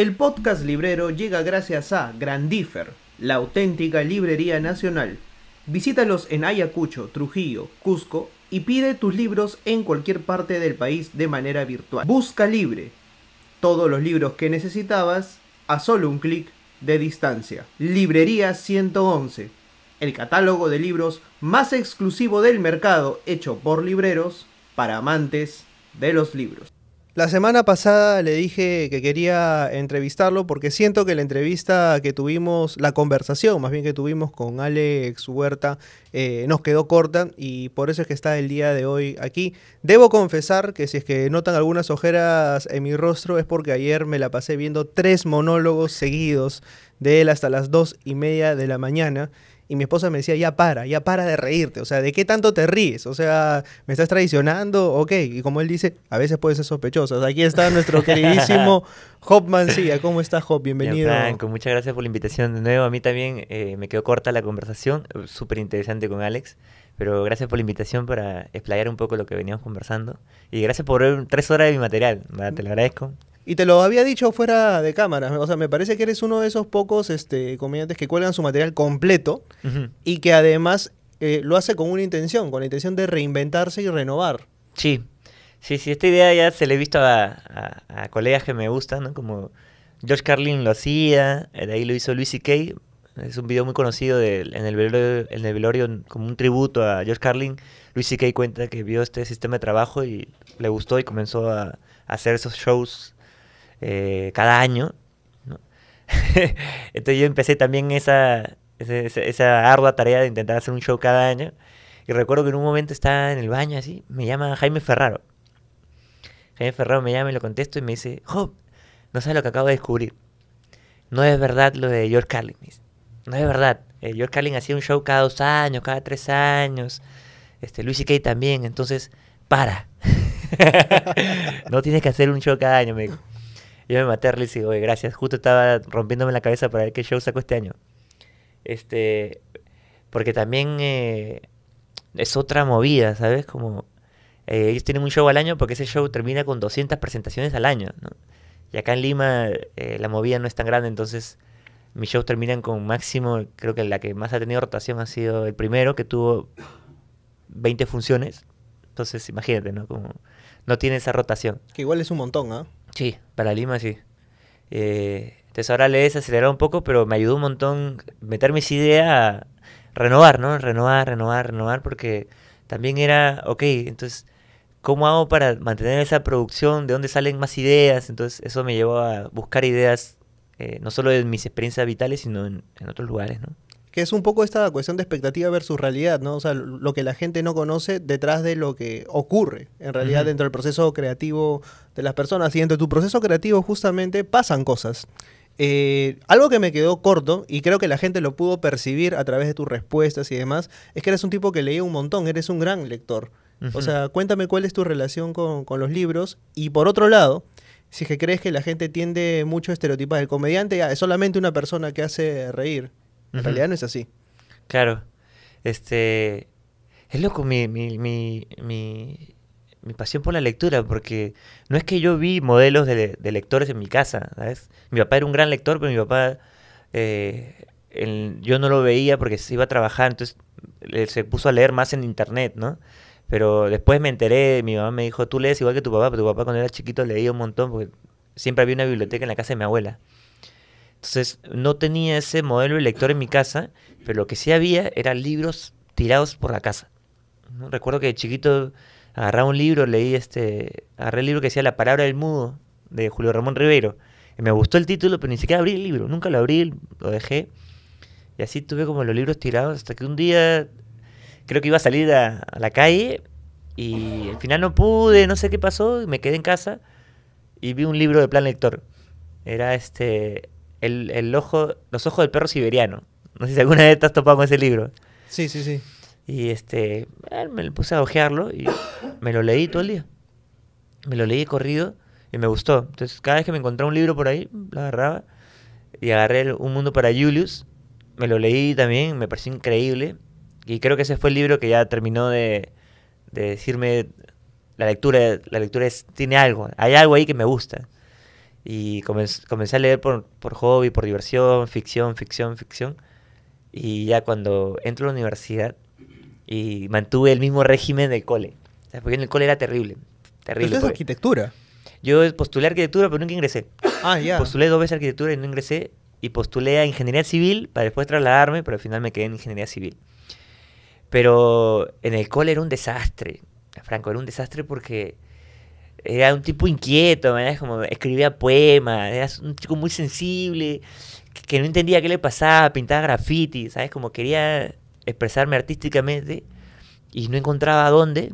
El podcast librero llega gracias a Grandifer, la auténtica librería nacional. Visítalos en Ayacucho, Trujillo, Cusco y pide tus libros en cualquier parte del país de manera virtual. Busca Libre. Todos los libros que necesitabas a solo un clic de distancia. Librería 111. El catálogo de libros más exclusivo del mercado hecho por libreros para amantes de los libros. La semana pasada le dije que quería entrevistarlo porque siento que la entrevista que tuvimos, la conversación más bien que tuvimos con Alex Huerta, eh, nos quedó corta y por eso es que está el día de hoy aquí. Debo confesar que si es que notan algunas ojeras en mi rostro es porque ayer me la pasé viendo tres monólogos seguidos de él hasta las dos y media de la mañana. Y mi esposa me decía, ya para, ya para de reírte. O sea, ¿de qué tanto te ríes? O sea, ¿me estás traicionando? Ok. Y como él dice, a veces puede ser sospechoso. aquí está nuestro queridísimo Hop Mancilla. ¿Cómo estás, Hop? Bienvenido. Franco, muchas gracias por la invitación de nuevo. A mí también eh, me quedó corta la conversación. Súper interesante con Alex. Pero gracias por la invitación para explayar un poco lo que veníamos conversando. Y gracias por ver tres horas de mi material. Te lo agradezco. Y te lo había dicho fuera de cámara. O sea, me parece que eres uno de esos pocos este, comediantes que cuelgan su material completo y que además eh, lo hace con una intención, con la intención de reinventarse y renovar. Sí, sí, sí. Esta idea ya se le he visto a, colegas que me gustan, ¿no? Como George Carlin lo hacía, eh, de ahí lo hizo Luis C.K. Es un video muy conocido en, el velorio, el velorio como un tributo a George Carlin. Luis C.K. cuenta que vio este sistema de trabajo y le gustó y comenzó a hacer esos shows eh, cada año. Entonces yo empecé también esa, esa, ardua tarea de intentar hacer un show cada año. Y recuerdo que en un momento estaba en el baño así, me llama Jaime Ferraro. Jaime Ferraro me llama y lo contesto y me dice, no sabes lo que acabo de descubrir. No es verdad lo de George Carlin. No es verdad. Eh, George Carlin hacía un show cada dos años, cada tres años. Este, Luis Kay también. Entonces, para. no tienes que hacer un show cada año, me yo me maté a Riz y digo, oye, gracias. Justo estaba rompiéndome la cabeza para ver qué show saco este año. Este, porque también eh, es otra movida, ¿sabes? Como eh, ellos tienen un show al año porque ese show termina con 200 presentaciones al año, ¿no? Y acá en Lima eh, la movida no es tan grande, entonces mis shows terminan con máximo, creo que la que más ha tenido rotación ha sido el primero, que tuvo 20 funciones. Entonces, imagínate, ¿no? Como no tiene esa rotación. Que igual es un montón, ¿ah? Sí, para Lima sí. Eh, entonces ahora le he desacelerado un poco, pero me ayudó un montón meter mis ideas a renovar, ¿no? Renovar, renovar, renovar, porque también era, ok, entonces, ¿cómo hago para mantener esa producción? ¿De dónde salen más ideas? Entonces eso me llevó a buscar ideas, eh, no solo en mis experiencias vitales, sino en otros lugares, ¿no? que es un poco esta cuestión de expectativa versus realidad, ¿no? O sea, lo que la gente no conoce detrás de lo que ocurre en realidad dentro del proceso creativo de las personas. Y dentro de tu proceso creativo justamente pasan cosas. Eh, algo que me quedó corto, y creo que la gente lo pudo percibir a través de tus respuestas y demás, es que eres un tipo que leía un montón, eres un gran lector. O sea, cuéntame cuál es tu relación con, los libros. Y por otro lado, si que crees que la gente tiende mucho a estereotipar el comediante, ah, es solamente una persona que hace reír. En realidad no es así. Claro. Este. Es loco mi, mi, mi, mi, pasión por la lectura, porque no es que yo vi modelos de, de, lectores en mi casa, ¿sabes? Mi papá era un gran lector, pero mi papá. Eh, yo no lo veía porque se iba a trabajar, entonces se puso a leer más en internet, ¿no? Pero después me enteré, mi mamá me dijo, tú lees igual que tu papá, pero tu papá cuando era chiquito leía un montón, porque siempre había una biblioteca en la casa de mi abuela. Entonces no tenía ese modelo de lector en mi casa, pero lo que sí había eran libros tirados por la casa. Recuerdo que de chiquito agarraba un libro, leí este, agarré el libro que decía La palabra del mudo de Julio Ramón Rivero. Y me gustó el título, pero ni siquiera abrí el libro, nunca lo abrí, lo dejé. Y así tuve como los libros tirados hasta que un día creo que iba a salir a, la calle y al final no pude, no sé qué pasó, me quedé en casa y vi un libro de plan lector. Era este el, el ojo, Los ojos del perro siberiano. No sé si alguna vez te has topado con ese libro. Sí, sí, sí. Y este, eh, me puse a ojearlo y me lo leí todo el día. Me lo leí corrido y me gustó. Entonces, cada vez que me encontraba un libro por ahí, lo agarraba y agarré Un Mundo para Julius. Me lo leí también, me pareció increíble. Y creo que ese fue el libro que ya terminó de, de decirme la lectura, la lectura tiene algo, hay algo ahí que me gusta. Y comencé, a leer por, por, hobby, por diversión, ficción, ficción, ficción. Y ya cuando entro a la universidad y mantuve el mismo régimen del cole. porque en el cole era terrible. Terrible. ¿Pero es arquitectura? Yo postulé arquitectura, pero nunca ingresé. Ah, ya. Postulé dos veces arquitectura y no ingresé. Y postulé a ingeniería civil para después trasladarme, pero al final me quedé en ingeniería civil. Pero en el cole era un desastre. Franco, era un desastre porque era un tipo inquieto, Como escribía poemas, era un chico muy sensible, que, no entendía qué le pasaba, pintaba graffiti, ¿sabes? Como quería expresarme artísticamente y no encontraba dónde.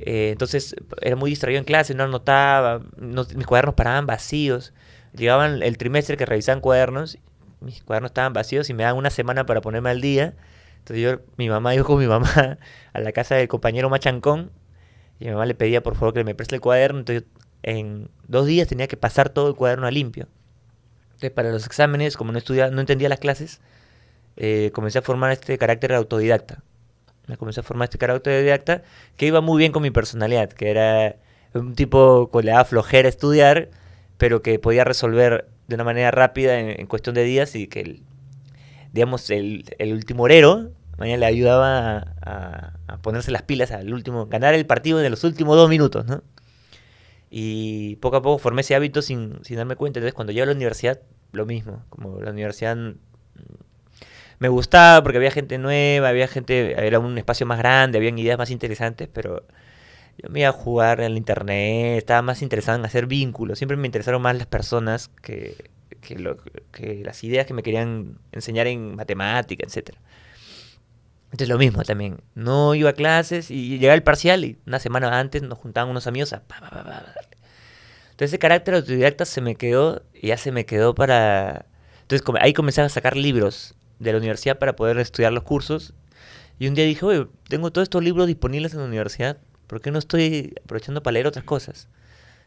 Eh, entonces era muy distraído en clase, no anotaba, mis cuadernos paraban vacíos. Llegaban el trimestre que revisaban cuadernos, mis cuadernos estaban vacíos y me daban una semana para ponerme al día. Entonces yo, mi mamá iba con mi mamá a la casa del compañero Machancón y mi mamá le pedía por favor que me preste el cuaderno. Entonces en dos días tenía que pasar todo el cuaderno a limpio. Entonces para los exámenes, como no, estudiaba, no entendía las clases, eh, comencé a formar este carácter autodidacta. Me comencé a formar este carácter autodidacta que iba muy bien con mi personalidad, que era un tipo con la flojera estudiar, pero que podía resolver de una manera rápida en, cuestión de días y que digamos, el, el orero Mañana le ayudaba a, ponerse las pilas al ganar el partido en los últimos dos minutos, ¿no? Y poco a poco formé ese hábito sin, darme cuenta. Entonces, cuando llegué a la universidad, lo mismo. Como la universidad mm, me gustaba porque había gente nueva, había gente, era un espacio más grande, habían ideas más interesantes, pero yo me iba a jugar en el internet, estaba más interesado en hacer vínculos. Siempre me interesaron más las personas que, que las ideas que me querían enseñar en matemática, etcétera. Entonces lo mismo también, no iba a clases y llegaba el parcial y una semana antes nos juntaban unos amigos a... Entonces ese carácter autodidacta se me quedó, ya se me quedó para... Entonces ahí comencé a sacar libros de la universidad para poder estudiar los cursos. Y un día dije, oye, tengo todos estos libros disponibles en la universidad, ¿por qué no estoy aprovechando para leer otras cosas?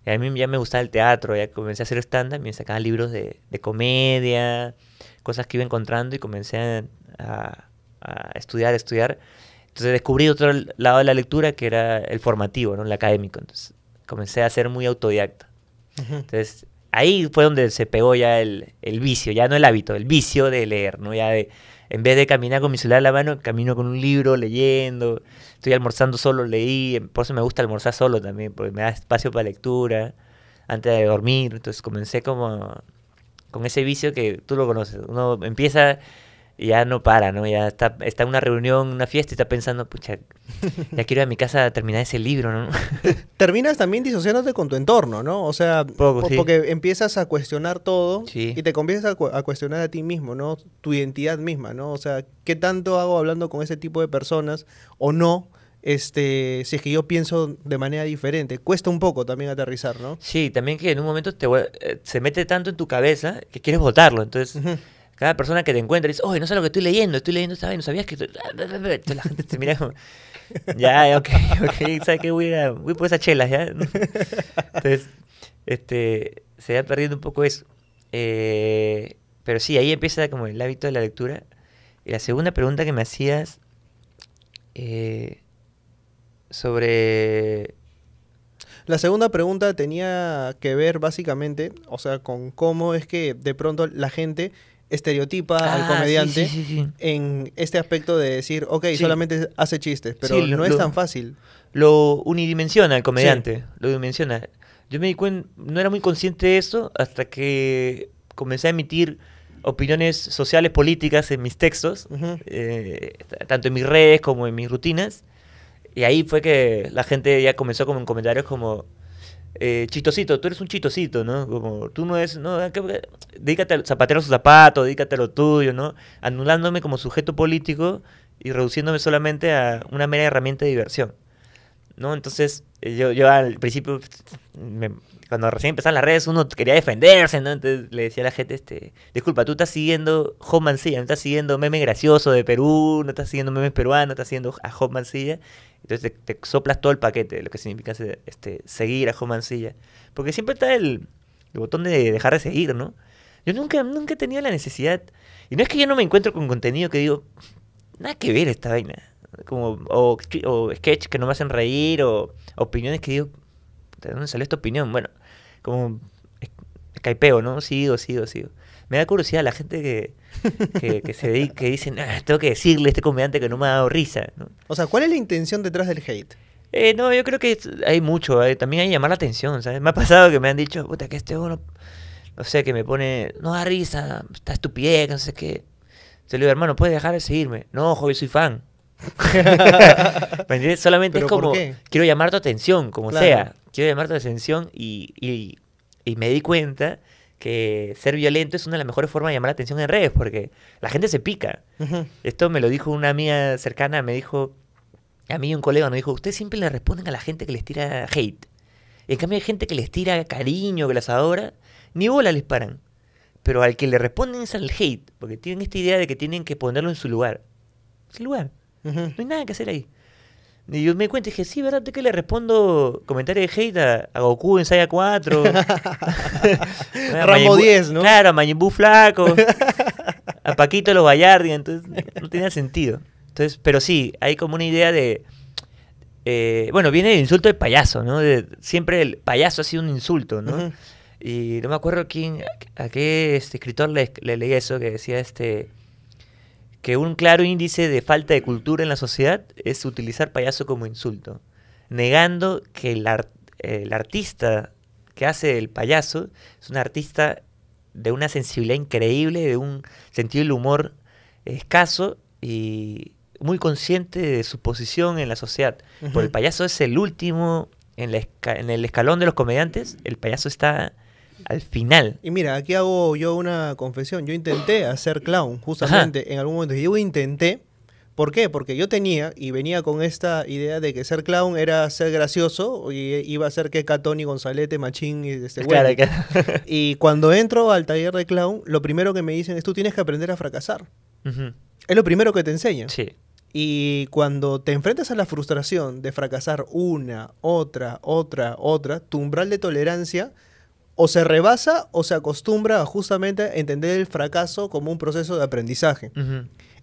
Y a mí ya me gustaba el teatro, ya comencé a hacer stand-up, me sacaba libros de, comedia, cosas que iba encontrando y comencé a a estudiar, a estudiar. Entonces descubrí otro lado de la lectura que era el formativo, ¿no? el académico. Entonces comencé a ser muy autodidacta. Entonces ahí fue donde se pegó ya el, el, vicio, ya no el hábito, el vicio de leer, ¿no? Ya de, en vez de caminar con mi celular en la mano, camino con un libro, leyendo, estoy almorzando solo, leí, em, por eso me gusta almorzar solo también, porque me da espacio para lectura, antes de dormir, entonces comencé como con ese vicio que tú lo conoces, uno empieza y ya no para, ¿no? Ya está, está en una reunión, una fiesta y está pensando, pucha, ya quiero ir a mi casa a terminar ese libro, ¿no? Terminas también disociándote con tu entorno, ¿no? O sea, porque empiezas a cuestionar todo y te comienzas a, cuestionar a ti mismo, ¿no? Tu identidad misma, ¿no? O sea, ¿qué tanto hago hablando con ese tipo de personas o no? este, si es que yo pienso de manera diferente. Cuesta un poco también aterrizar, ¿no? Sí, también que en un momento te, eh, se mete tanto en tu cabeza que quieres votarlo. Entonces, cada persona que te encuentra dice, oye, no sé lo que estoy leyendo, estoy leyendo ¿sabes? no sabías que... la gente te mira como, ya, ok, ok, ¿sabes qué? Voy, a, voy por esas chelas, ¿ya? Entonces, este, se va perdiendo un poco eso. Eh, pero sí, ahí empieza como el hábito de la lectura. Y la segunda pregunta que me hacías eh, sobre... La segunda pregunta tenía que ver básicamente, o sea, con cómo es que de pronto la gente estereotipa al ah, comediante en este aspecto de decir, ok, solamente hace chistes, pero no es tan fácil. Lo unidimensiona el comediante, lo dimensiona. Yo me di cuenta, no era muy consciente de eso hasta que comencé a emitir opiniones sociales, políticas en mis textos, eh, tanto en mis redes como en mis rutinas. Y ahí fue que la gente ya comenzó como en comentarios como, eh, chistosito, tú eres un chistosito, ¿no? Como tú no es, no, ah, dedícate a zapatero a su zapatos, dedícate a lo tuyo, ¿no? Anulándome como sujeto político y reduciéndome solamente a una mera herramienta de diversión, ¿no? Entonces, eh, yo, yo al principio, cuando recién empezaban las redes, uno quería defenderse, ¿no? Entonces le decía a la gente, este, disculpa, tú estás siguiendo Job Mancilla, no estás siguiendo meme gracioso de Perú, no estás siguiendo memes peruanos, estás siguiendo a Job Mancilla entonces te, soplas todo el paquete, lo que significa este, seguir a Mancilla. Porque siempre está el, botón de dejar de seguir, ¿no? Yo nunca, nunca he tenido la necesidad. Y no es que yo no me encuentro con contenido que digo, nada que ver esta vaina. Como, o, sketches sketch que no me hacen reír, o opiniones que digo, ¿de dónde sale esta opinión? Bueno, como caipeo, ¿no? Sigo, sigo, sigo me da curiosidad la gente que, que, se ah, tengo que decirle a este comediante que no me ha dado risa. O sea, ¿cuál es la intención detrás del hate? Eh, no, yo creo que hay mucho, eh, también hay que llamar la atención, ¿sabes? Me ha pasado que me han dicho, puta, que este uno, no sea, que me pone, no da risa, está estupidez, no sé qué. Se le digo, hermano, ¿puedes dejar de seguirme? No, ojo, soy fan. Solamente es como, quiero llamar tu atención, como sea. Quiero llamar tu atención y me di cuenta que ser violento es una de las mejores formas de llamar la atención en redes, porque la gente se pica. Esto me lo dijo una amiga cercana, me dijo, a mí un colega me dijo, ustedes siempre le responden a la gente que les tira hate. En cambio hay gente que les tira cariño, que las adora, ni bola les paran. Pero al que le responden es al hate, porque tienen esta idea de que tienen que ponerlo en su lugar. Su lugar. No hay nada que hacer ahí. Y yo me di cuenta y dije, sí, ¿verdad? ¿De qué le respondo comentarios de hate a, Goku en Saya 4? a 10, ¿no? Claro, a Majin Flaco, a Paquito los Gallardi, entonces no tenía sentido. Entonces, pero sí, hay como una idea de... Eh, bueno, viene el insulto de payaso, ¿no? siempre el payaso ha sido un insulto, ¿no? Y no me acuerdo quién, a, qué este escritor le, le leí eso que decía este que un claro índice de falta de cultura en la sociedad es utilizar payaso como insulto, negando que el, artista que hace el payaso es un artista de una sensibilidad increíble, de un sentido del humor escaso y muy consciente de su posición en la sociedad. Porque el payaso es el último en, en, el escalón de los comediantes, el payaso está al final. Y mira, aquí hago yo una confesión. Yo intenté hacer clown, justamente, en algún momento. Yo intenté. ¿Por qué? Porque yo tenía y venía con esta idea de que ser clown era ser gracioso y iba a ser que Catoni, Gonzalete, Machín y este güey. y cuando entro al taller de clown, lo primero que me dicen es tú tienes que aprender a fracasar. Es lo primero que te enseñan. Sí. Y cuando te enfrentas a la frustración de fracasar una, otra, otra, otra, tu umbral de tolerancia o se rebasa o se acostumbra a justamente entender el fracaso como un proceso de aprendizaje.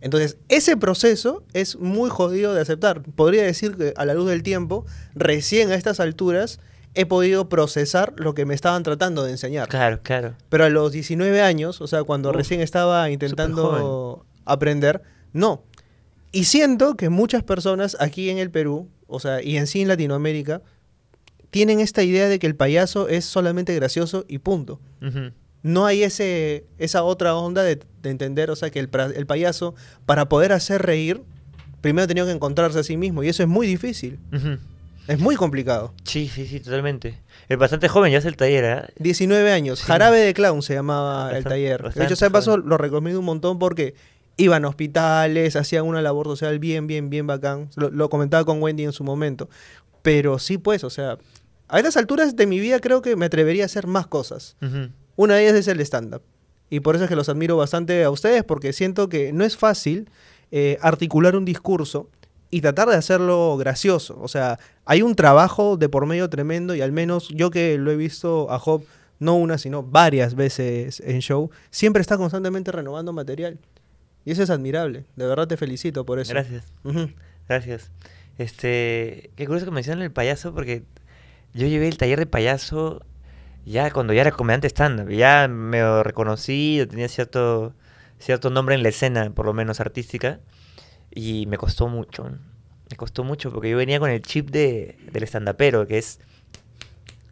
Entonces, ese proceso es muy jodido de aceptar. Podría decir que a la luz del tiempo, recién a estas alturas, he podido procesar lo que me estaban tratando de enseñar. Claro, claro. Pero a los 19 años, o sea, cuando recién estaba intentando aprender, no. Y siento que muchas personas aquí en el Perú, o sea, y en sí en Latinoamérica, tienen esta idea de que el payaso es solamente gracioso y punto. No hay ese, esa otra onda de, entender, o sea, que el, payaso, para poder hacer reír, primero tenía que encontrarse a sí mismo, y eso es muy difícil. Es muy complicado. Sí, sí, sí, totalmente. Es bastante joven, ya es el taller, ¿eh? 19 años. Jarabe de clown se llamaba el taller. De hecho, ese paso lo recomiendo un montón porque iban a hospitales, hacían una labor social bien, bien, bien bacán. Lo, lo comentaba con Wendy en su momento. Pero sí, pues, o sea, a estas alturas de mi vida creo que me atrevería a hacer más cosas. Una de ellas es el stand-up. Y por eso es que los admiro bastante a ustedes, porque siento que no es fácil eh, articular un discurso y tratar de hacerlo gracioso. O sea, hay un trabajo de por medio tremendo y al menos yo que lo he visto a Job no una, sino varias veces en show, siempre está constantemente renovando material. Y eso es admirable. De verdad te felicito por eso. Gracias. Gracias. Este, qué curioso que mencionan el payaso porque yo llevé el taller de payaso ya cuando ya era comediante stand-up, ya me reconocí, tenía cierto, cierto nombre en la escena, por lo menos artística, y me costó mucho, me costó mucho, porque yo venía con el chip de, del stand-upero, que es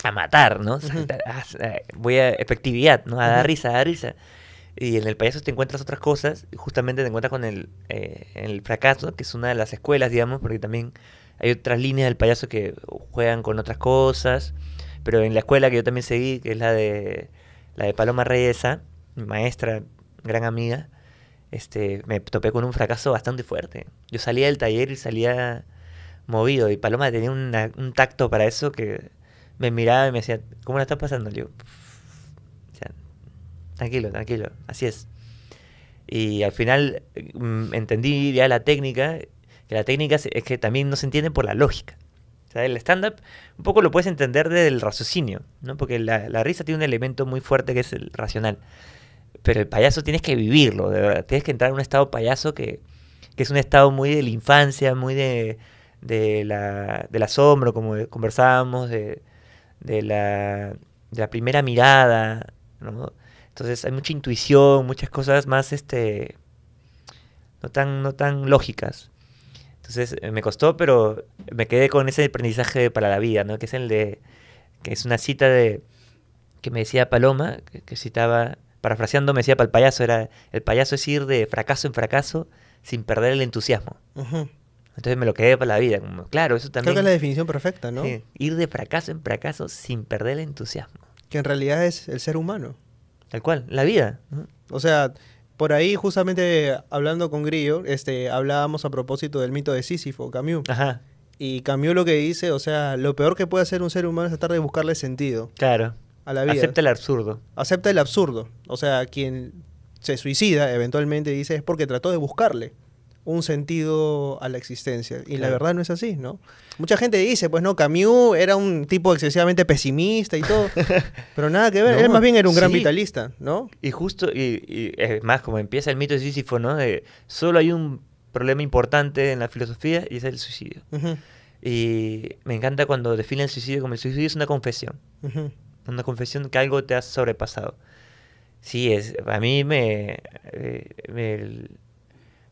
a matar, ¿no? Ah, eh, voy a efectividad, ¿no? A dar risa, a dar risa. Y en el payaso te encuentras otras cosas, justamente te encuentras con el, eh, el fracaso, que es una de las escuelas, digamos, porque también hay otras líneas del payaso que juegan con otras cosas, pero en la escuela que yo también seguí, que es la de, la de Paloma Reyesa, maestra, gran amiga, este, me topé con un fracaso bastante fuerte. Yo salía del taller y salía movido, y Paloma tenía un tacto para eso que me miraba y me decía, ¿cómo la estás pasando? yo tranquilo, tranquilo, así es. Y al final mm, entendí ya la técnica que la técnica es que también no se entiende por la lógica. O sea, el stand-up un poco lo puedes entender desde el raciocinio, ¿no? Porque la, risa tiene un elemento muy fuerte que es el racional. Pero el payaso tienes que vivirlo, de verdad. Tienes que entrar en un estado payaso que, es un estado muy de la infancia, muy de, la, del asombro, como conversábamos, de, de, la, primera mirada, Entonces hay mucha intuición, muchas cosas más, este, no tan, no tan lógicas. Entonces eh, me costó, pero me quedé con ese aprendizaje para la vida, ¿no? Que es el de, que es una cita de, que me decía Paloma, que, citaba, parafraseando me decía para el payaso, era, el payaso es ir de fracaso en fracaso sin perder el entusiasmo. Entonces me lo quedé para la vida, claro, eso también. Creo que es la definición perfecta, ¿no? ir de fracaso en fracaso sin perder el entusiasmo. Que en realidad es el ser humano. Tal cual, la vida. O sea, por ahí, justamente hablando con Grillo, este, hablábamos a propósito del mito de Sísifo, Camus. Y Camus lo que dice, o sea, lo peor que puede hacer un ser humano es tratar de buscarle sentido. Claro. A la vida. Acepta el absurdo. Acepta el absurdo. O sea, quien se suicida eventualmente dice es porque trató de buscarle un sentido a la existencia. Y la verdad no es así, ¿no? Mucha gente dice, pues no, Camus era un tipo excesivamente pesimista y todo, pero nada que ver, él más bien era un gran vitalista, ¿no? Y justo, y, es más, como empieza el mito de Sísifo, ¿no? solo hay un problema importante en la filosofía y es el suicidio. Y me encanta cuando definen el suicidio como el suicidio es una confesión, una confesión que algo te ha sobrepasado. Sí, es, a mí me, eh,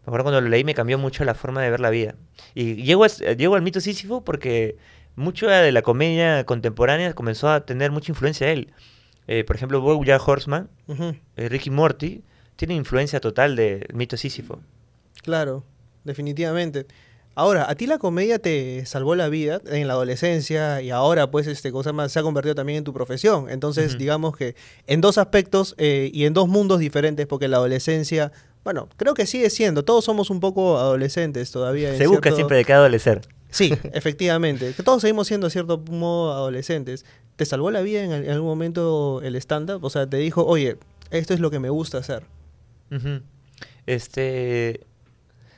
me acuerdo cuando lo leí me cambió mucho la forma de ver la vida. Y llego, al mito Sísifo porque mucho de la comedia contemporánea comenzó a tener mucha influencia de él. Eh, por ejemplo, Bojack Horseman, eh, Ricky Morty, tiene influencia total del mito Sísifo. Claro, definitivamente. Ahora, a ti la comedia te salvó la vida en la adolescencia y ahora, pues, este cosa más se ha convertido también en tu profesión. Entonces, digamos que en dos aspectos eh, y en dos mundos diferentes, porque la adolescencia bueno, creo que sigue siendo. Todos somos un poco adolescentes todavía. Se busca siempre de qué adolecer. Sí, efectivamente. todos seguimos siendo, de cierto modo, adolescentes. ¿Te salvó la vida en, algún momento el stand-up? O sea, te dijo, oye, esto es lo que me gusta hacer. Este.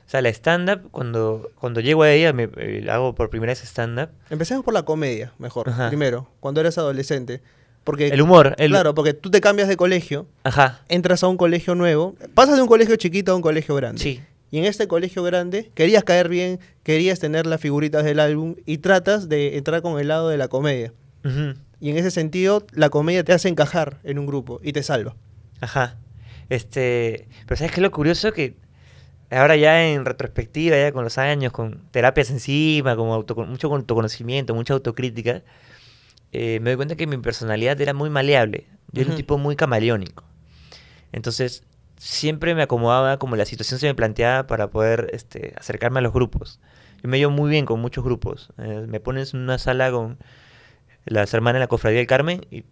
O sea, la stand-up, cuando, cuando llego a ella, me, eh, hago por primera vez stand-up. Empecemos por la comedia, mejor. Primero, cuando eras adolescente. Porque, el humor. El... Claro, porque tú te cambias de colegio, entras a un colegio nuevo, pasas de un colegio chiquito a un colegio grande. Y en este colegio grande querías caer bien, querías tener las figuritas del álbum y tratas de entrar con el lado de la comedia. Y en ese sentido, la comedia te hace encajar en un grupo y te salva. Ajá. Este, pero ¿sabes qué es lo curioso? Que ahora ya en retrospectiva, ya con los años, con terapias encima, con, con mucho autoconocimiento, mucha autocrítica, eh, me doy cuenta que mi personalidad era muy maleable. Yo era un tipo muy camaleónico. Entonces, siempre me acomodaba como la situación se me planteaba para poder este, acercarme a los grupos. Yo me llevo muy bien con muchos grupos. Eh, me pones en una sala con las hermanas de la Cofradía del Carmen y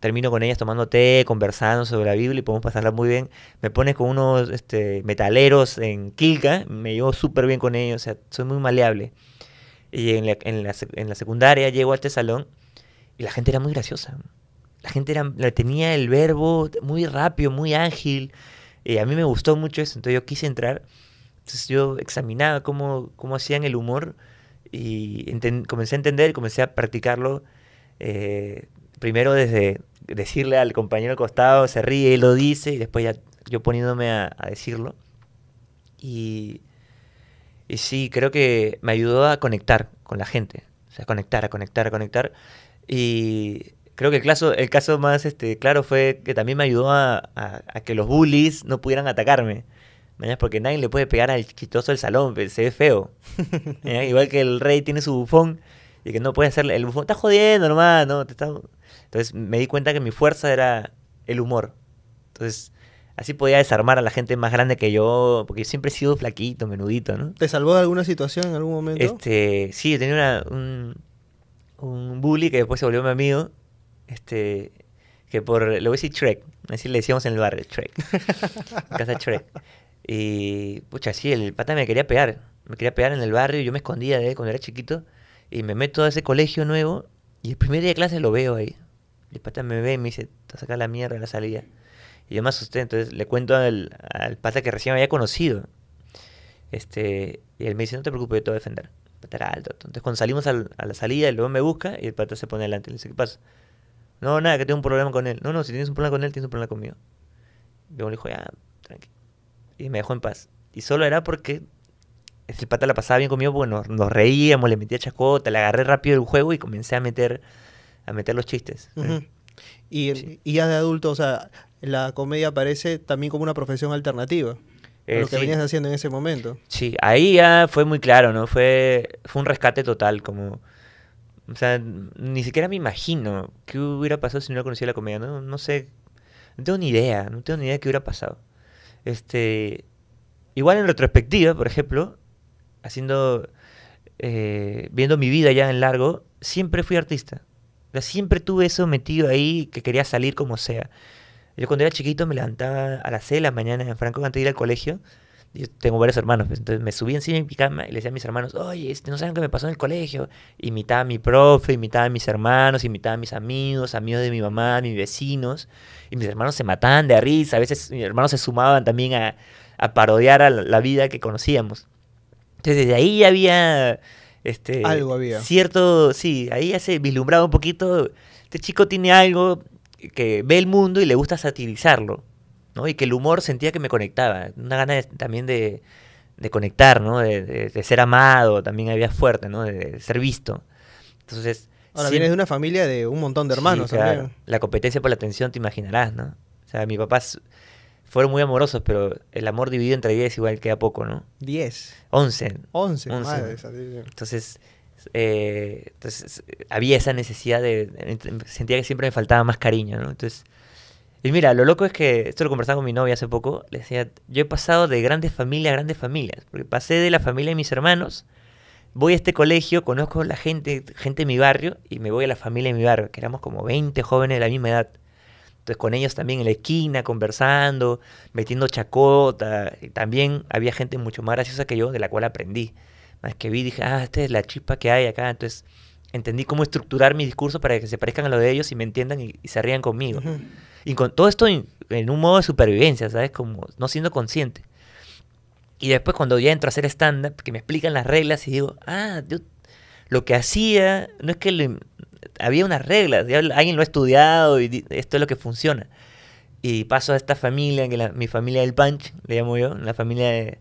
termino con ellas tomando té, conversando sobre la Biblia y podemos pasarla muy bien. Me pones con unos este, metaleros en Quilca, me llevo súper bien con ellos, o sea, soy muy maleable. Y en la, en la secundaria llego a este salón y la gente era muy graciosa. La gente era, tenía el verbo muy rápido, muy ágil. Eh, a mí me gustó mucho eso, entonces yo quise entrar. Entonces yo examinaba cómo, cómo hacían el humor y comencé a entender, comencé a practicarlo. Eh, primero desde decirle al compañero costado, se ríe, y lo dice, y después yo poniéndome a, decirlo. Y, y sí, creo que me ayudó a conectar con la gente. O sea, a conectar, a conectar, a conectar. Y creo que el caso, el caso más este, claro fue que también me ayudó a, que los bullies no pudieran atacarme. Porque nadie le puede pegar al chistoso del salón, se ve feo. Igual que el rey tiene su bufón y que no puede hacer el bufón. Está jodiendo, nomás, ¿no? Entonces me di cuenta que mi fuerza era el humor. Entonces así podía desarmar a la gente más grande que yo, porque siempre he sido flaquito, menudito, ¿no? ¿Te salvó de alguna situación en algún momento? Este, sí, yo tenía una, un, un bully que después se volvió mi amigo, este, que por, lo voy a decir Trek, así le decíamos en el barrio, Trek, casa Trek. Y, pucha, sí, el pata me quería pegar, me quería pegar en el barrio, y yo me escondía de él cuando era chiquito, y me meto a ese colegio nuevo, y el primer día de clase lo veo ahí. El pata me ve y me dice, te sacar la mierda de la salida. Y yo me asusté, entonces le cuento al, pata que recién me había conocido. Este, y él me dice, no te preocupes, yo te voy a defender alto. Entonces cuando salimos a la salida, el bebé me busca y el pato se pone adelante. Le dice, ¿qué pasa? No, nada, que tengo un problema con él. No, no, si tienes un problema con él, tienes un problema conmigo. Y luego le dijo, ya, tranqui. Y me dejó en paz. Y solo era porque el pata la pasaba bien conmigo porque nos, reíamos, le metía chacota, le agarré rápido el juego y comencé a meter, a meter los chistes. Eh, y, y ya de adulto, o sea, la comedia aparece también como una profesión alternativa lo eh, que venías haciendo en ese momento. Sí, ahí ya fue muy claro, ¿no? Fue, fue un rescate total, como... O sea, ni siquiera me imagino qué hubiera pasado si no conocido la comedia. No, no sé, no tengo ni idea, no tengo ni idea de qué hubiera pasado. Este, igual en retrospectiva, por ejemplo, haciendo, eh, viendo mi vida ya en largo, siempre fui artista. O siempre tuve eso metido ahí que quería salir como sea. Yo cuando era chiquito me levantaba a las 6 de la mañana en Franco antes de ir al colegio. Yo tengo varios hermanos, pues, entonces me subía encima de mi cama y le decía a mis hermanos, oye, este, no saben qué me pasó en el colegio. Imitaba a mi profe, imitaba a mis hermanos, imitaba a mis amigos, amigos de mi mamá, mis vecinos. Y mis hermanos se mataban de risa. A veces mis hermanos se sumaban también a, parodiar a la, vida que conocíamos. Entonces desde ahí ya había... Este, algo había. Cierto, sí, ahí ya se vislumbraba un poquito. Este chico tiene algo, que ve el mundo y le gusta satirizarlo, ¿no? Y que el humor sentía que me conectaba, una gana también de, de, conectar, ¿no? De, ser amado, también había fuerte, ¿no? De, ser visto. Entonces... Ahora vienes de una familia de un montón de hermanos. Sí, la competencia por la atención te imaginarás, ¿no? O sea, mis papás fueron muy amorosos, pero el amor dividido entre 10 igual queda poco, ¿no? 10. 11. 11. Entonces, eh, entonces había esa necesidad de, sentía que siempre me faltaba más cariño, Entonces, y mira, lo loco es que, esto lo conversaba con mi novia hace poco, le decía, yo he pasado de grandes familias a grandes familias, porque pasé de la familia de mis hermanos, voy a este colegio, conozco la gente, gente de mi barrio, y me voy a la familia de mi barrio, que éramos como 20 jóvenes de la misma edad. Entonces con ellos también en la esquina, conversando, metiendo chacota. también había gente mucho más graciosa que yo, de la cual aprendí es que vi, dije, ah, esta es la chispa que hay acá. Entonces entendí cómo estructurar mi discurso para que se parezcan a lo de ellos y me entiendan y, se rían conmigo. Y con todo esto en, un modo de supervivencia, ¿sabes? Como no siendo consciente. Y después cuando ya entro a hacer stand-up, que me explican las reglas y digo, ah, lo que hacía, no es que había unas reglas, alguien lo ha estudiado y esto es lo que funciona. Y paso a esta familia, que la, mi familia del punch, le llamo yo, la familia de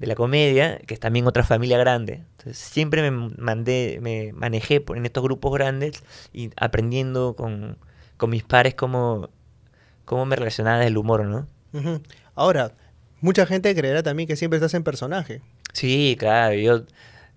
de la comedia, que es también otra familia grande. Entonces, siempre me mandé, me manejé en estos grupos grandes y aprendiendo con, con mis pares cómo, me relacionaba el humor, ¿no? Ahora, mucha gente creerá también que siempre estás en personaje. Sí, claro, yo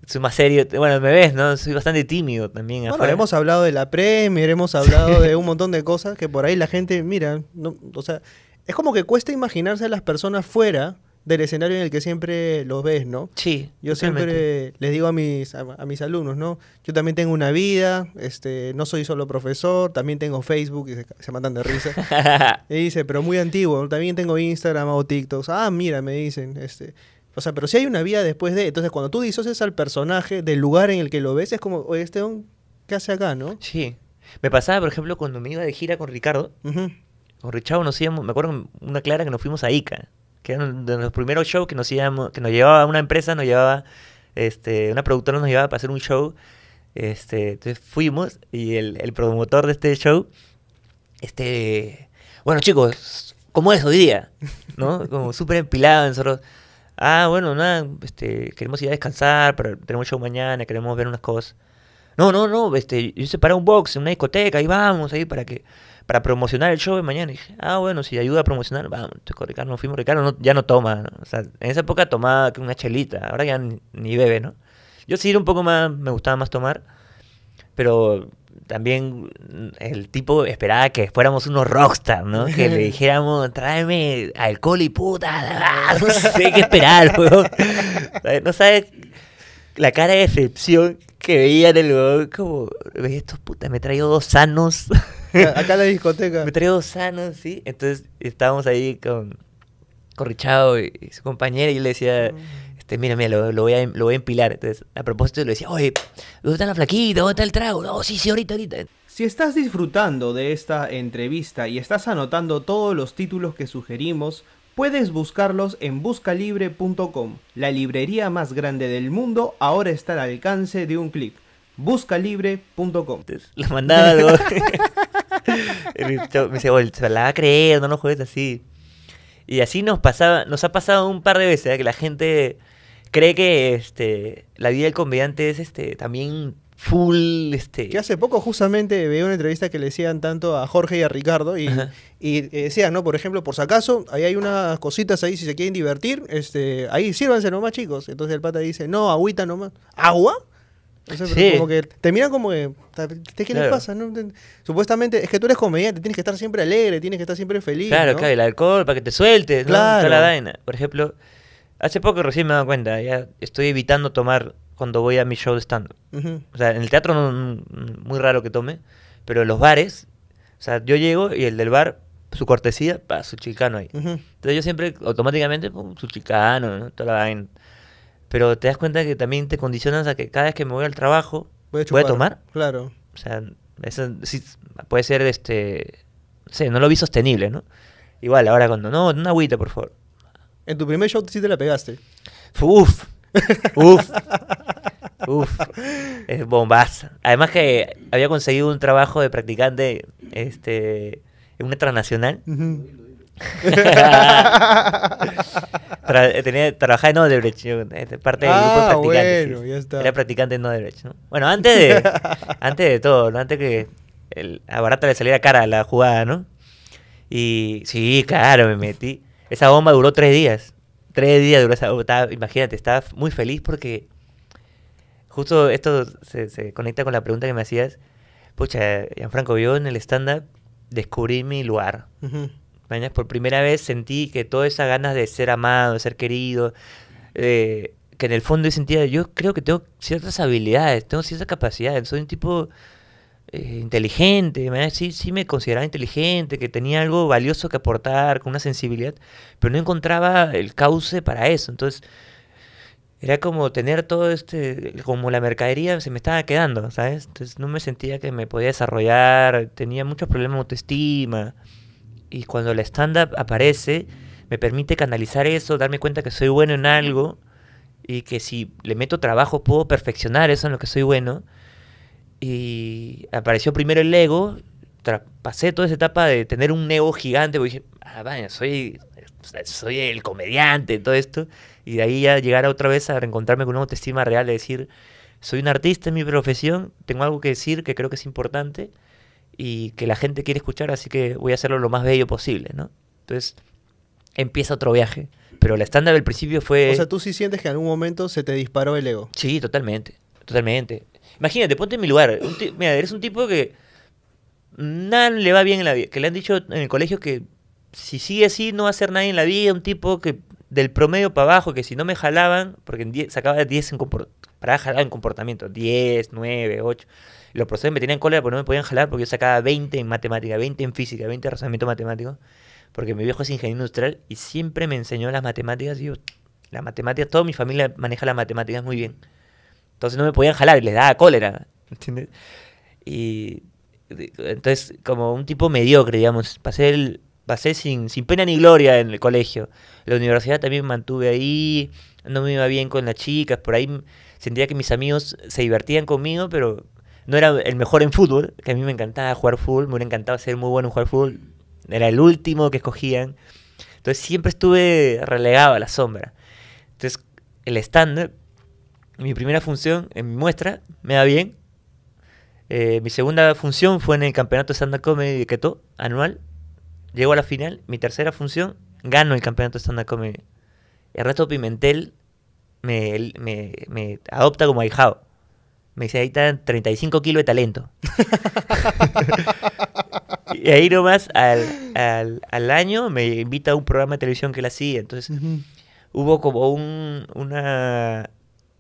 soy más serio, bueno, me ves, ¿no? Soy bastante tímido también. Bueno, hemos hablado de la Premier, hemos hablado de un montón de cosas que por ahí la gente, mira, no, o sea, es como que cuesta imaginarse a las personas fuera del escenario en el que siempre los ves, ¿no? Sí. Yo siempre les digo a mis, a, mis alumnos, ¿no? Yo también tengo una vida, este, no soy solo profesor, también tengo Facebook y se, matan de risa. y dice, pero muy antiguo, también tengo Instagram o TikTok. Ah, mira, me dicen, este. O sea, pero si hay una vida después de. Entonces, cuando tú es al personaje del lugar en el que lo ves, es como, oye, este, ¿qué hace acá, no? Sí. Me pasaba, por ejemplo, cuando me iba de gira con Ricardo, con Richard nos íbamos, me acuerdo una clara que nos fuimos a Ica que era de los primeros shows que nos, que nos llevaba una empresa, nos llevaba, este, una productora nos llevaba para hacer un show. Este, entonces fuimos y el, promotor de este show, este, bueno chicos, ¿cómo es hoy día? ¿No? Como súper empilado, nosotros, ah, bueno, nada, este, queremos ir a descansar, pero tenemos show mañana, queremos ver unas cosas. No, no, no, este, yo separé un box en una discoteca, ahí vamos, ahí para que para promocionar el show de mañana. Y dije, ah, bueno, si ayuda a promocionar, vamos. Entonces con Ricardo nos fuimos. Ricardo ya no toma. O sea, en esa época tomaba una chelita. Ahora ya ni, bebe, ¿no? Yo sí era un poco más, me gustaba más tomar. Pero también el tipo esperaba que fuéramos unos rockstar, ¿no? Que le dijéramos, tráeme alcohol y puta. No sé qué esperar, weón. No sabes la cara de decepción que veía en el weón. Como, estos putas, me he dos sanos. Acá en la discoteca. Me traigo sano, sí. Entonces estábamos ahí con, con y, su compañera y yo le decía, mm. este, mira, mira, lo, voy a, em, a empilar. Entonces, a propósito, le decía, oye, ¿dónde está la flaquita? ¿Dónde está el trago? No, sí, sí, ahorita, ahorita. Si estás disfrutando de esta entrevista y estás anotando todos los títulos que sugerimos, puedes buscarlos en buscalibre.com. La librería más grande del mundo ahora está al alcance de un clic. Buscalibre.com. La mandaba me dice, se la va a creer, no nos juegues así. Y así nos pasaba, nos ha pasado un par de veces, ¿eh? que la gente cree que este, la vida del comediante es este, también full este que hace poco justamente veo una entrevista que le decían tanto a Jorge y a Ricardo y, y eh, decían no por ejemplo por si acaso ahí hay unas cositas ahí si se quieren divertir este ahí sírvanse nomás chicos entonces el pata dice no agüita nomás agua o sea, como que te miran como que. ¿Qué les pasa? Supuestamente, es que tú eres comediante, tienes que estar siempre alegre, tienes que estar siempre feliz. Claro, ¿no? claro, el alcohol para que te sueltes, claro. la daña Por ejemplo, hace poco recién me he dado cuenta, ya estoy evitando tomar cuando voy a mi show de stand-up. O sea, en el teatro no, muy raro que tome, pero en los bares, o sea, yo llego y el del bar, su cortesía, pa, su chicano ahí. Entonces yo siempre automáticamente, su chicano, toda la vaina. Pero te das cuenta que también te condicionas a que cada vez que me voy al trabajo, voy a, tomar. Claro. O sea, eso sí, puede ser, este, no no lo vi sostenible, ¿no? Igual, ahora cuando, no, una agüita, por favor. En tu primer show sí te la pegaste. Uf, uf, uf, es bombazo. Además que había conseguido un trabajo de practicante, este, en una transnacional. Eh, trabajaba en Odebrecht, eh, parte del grupo ah, practicante. Bueno, Era practicante en Odebrecht, Bueno, antes de, antes de todo, antes que el, a Barata le saliera cara A la jugada, ¿no? Y sí, claro, me metí. Esa bomba duró tres días. Tres días duró esa bomba. imagínate, estaba muy feliz porque justo esto se, conecta con la pregunta que me hacías. Pucha, Gianfranco, yo en el stand-up descubrí mi lugar. Por primera vez sentí que todas esas ganas de ser amado, de ser querido, eh, que en el fondo sentía, yo creo que tengo ciertas habilidades, tengo ciertas capacidades, soy un tipo eh, inteligente, sí, sí me consideraba inteligente, que tenía algo valioso que aportar, con una sensibilidad, pero no encontraba el cauce para eso. Entonces, era como tener todo este, como la mercadería se me estaba quedando, ¿sabes? Entonces no me sentía que me podía desarrollar, tenía muchos problemas de autoestima y cuando la stand-up aparece, me permite canalizar eso, darme cuenta que soy bueno en algo y que si le meto trabajo puedo perfeccionar eso en lo que soy bueno. Y apareció primero el ego, pasé toda esa etapa de tener un ego gigante, porque dije, ah, vaya, soy, soy el comediante, todo esto, y de ahí ya llegar otra vez a reencontrarme con una autoestima real, de decir, soy un artista en mi profesión, tengo algo que decir que creo que es importante, y que la gente quiere escuchar, así que voy a hacerlo lo más bello posible, ¿no? Entonces empieza otro viaje. Pero la estándar del principio fue... O sea, tú sí sientes que en algún momento se te disparó el ego. Sí, totalmente, totalmente. Imagínate, ponte en mi lugar. mira, eres un tipo que nada le va bien en la vida. Que le han dicho en el colegio que si sigue así no va a ser nadie en la vida. Un tipo que del promedio para abajo, que si no me jalaban, porque en sacaba 10 en, para jalar en comportamiento, 10, 9, 8 los profesores me tenían cólera porque no me podían jalar porque yo sacaba 20 en matemática, 20 en física, 20 en razonamiento matemático. Porque mi viejo es ingeniero industrial y siempre me enseñó las matemáticas. Y yo, las matemáticas, toda mi familia maneja las matemáticas muy bien. Entonces no me podían jalar y les daba cólera. ¿Entiendes? Y entonces, como un tipo mediocre, digamos, pasé, pasé sin, sin pena ni gloria en el colegio. La universidad también mantuve ahí, no me iba bien con las chicas, por ahí sentía que mis amigos se divertían conmigo, pero no era el mejor en fútbol, que a mí me encantaba jugar fútbol, me hubiera encantado ser muy bueno en jugar fútbol, era el último que escogían. Entonces siempre estuve relegado a la sombra. Entonces el estándar, mi primera función en mi muestra, me da bien. Eh, mi segunda función fue en el campeonato stand-up comedy de Keto, anual. Llego a la final. Mi tercera función, gano el campeonato stand-up comedy. resto Pimentel me, me, me adopta como ahijado. Me dice, ahí están 35 kilos de talento. y ahí nomás al, al, año me invita a un programa de televisión que la hacía. Entonces hubo como un, una,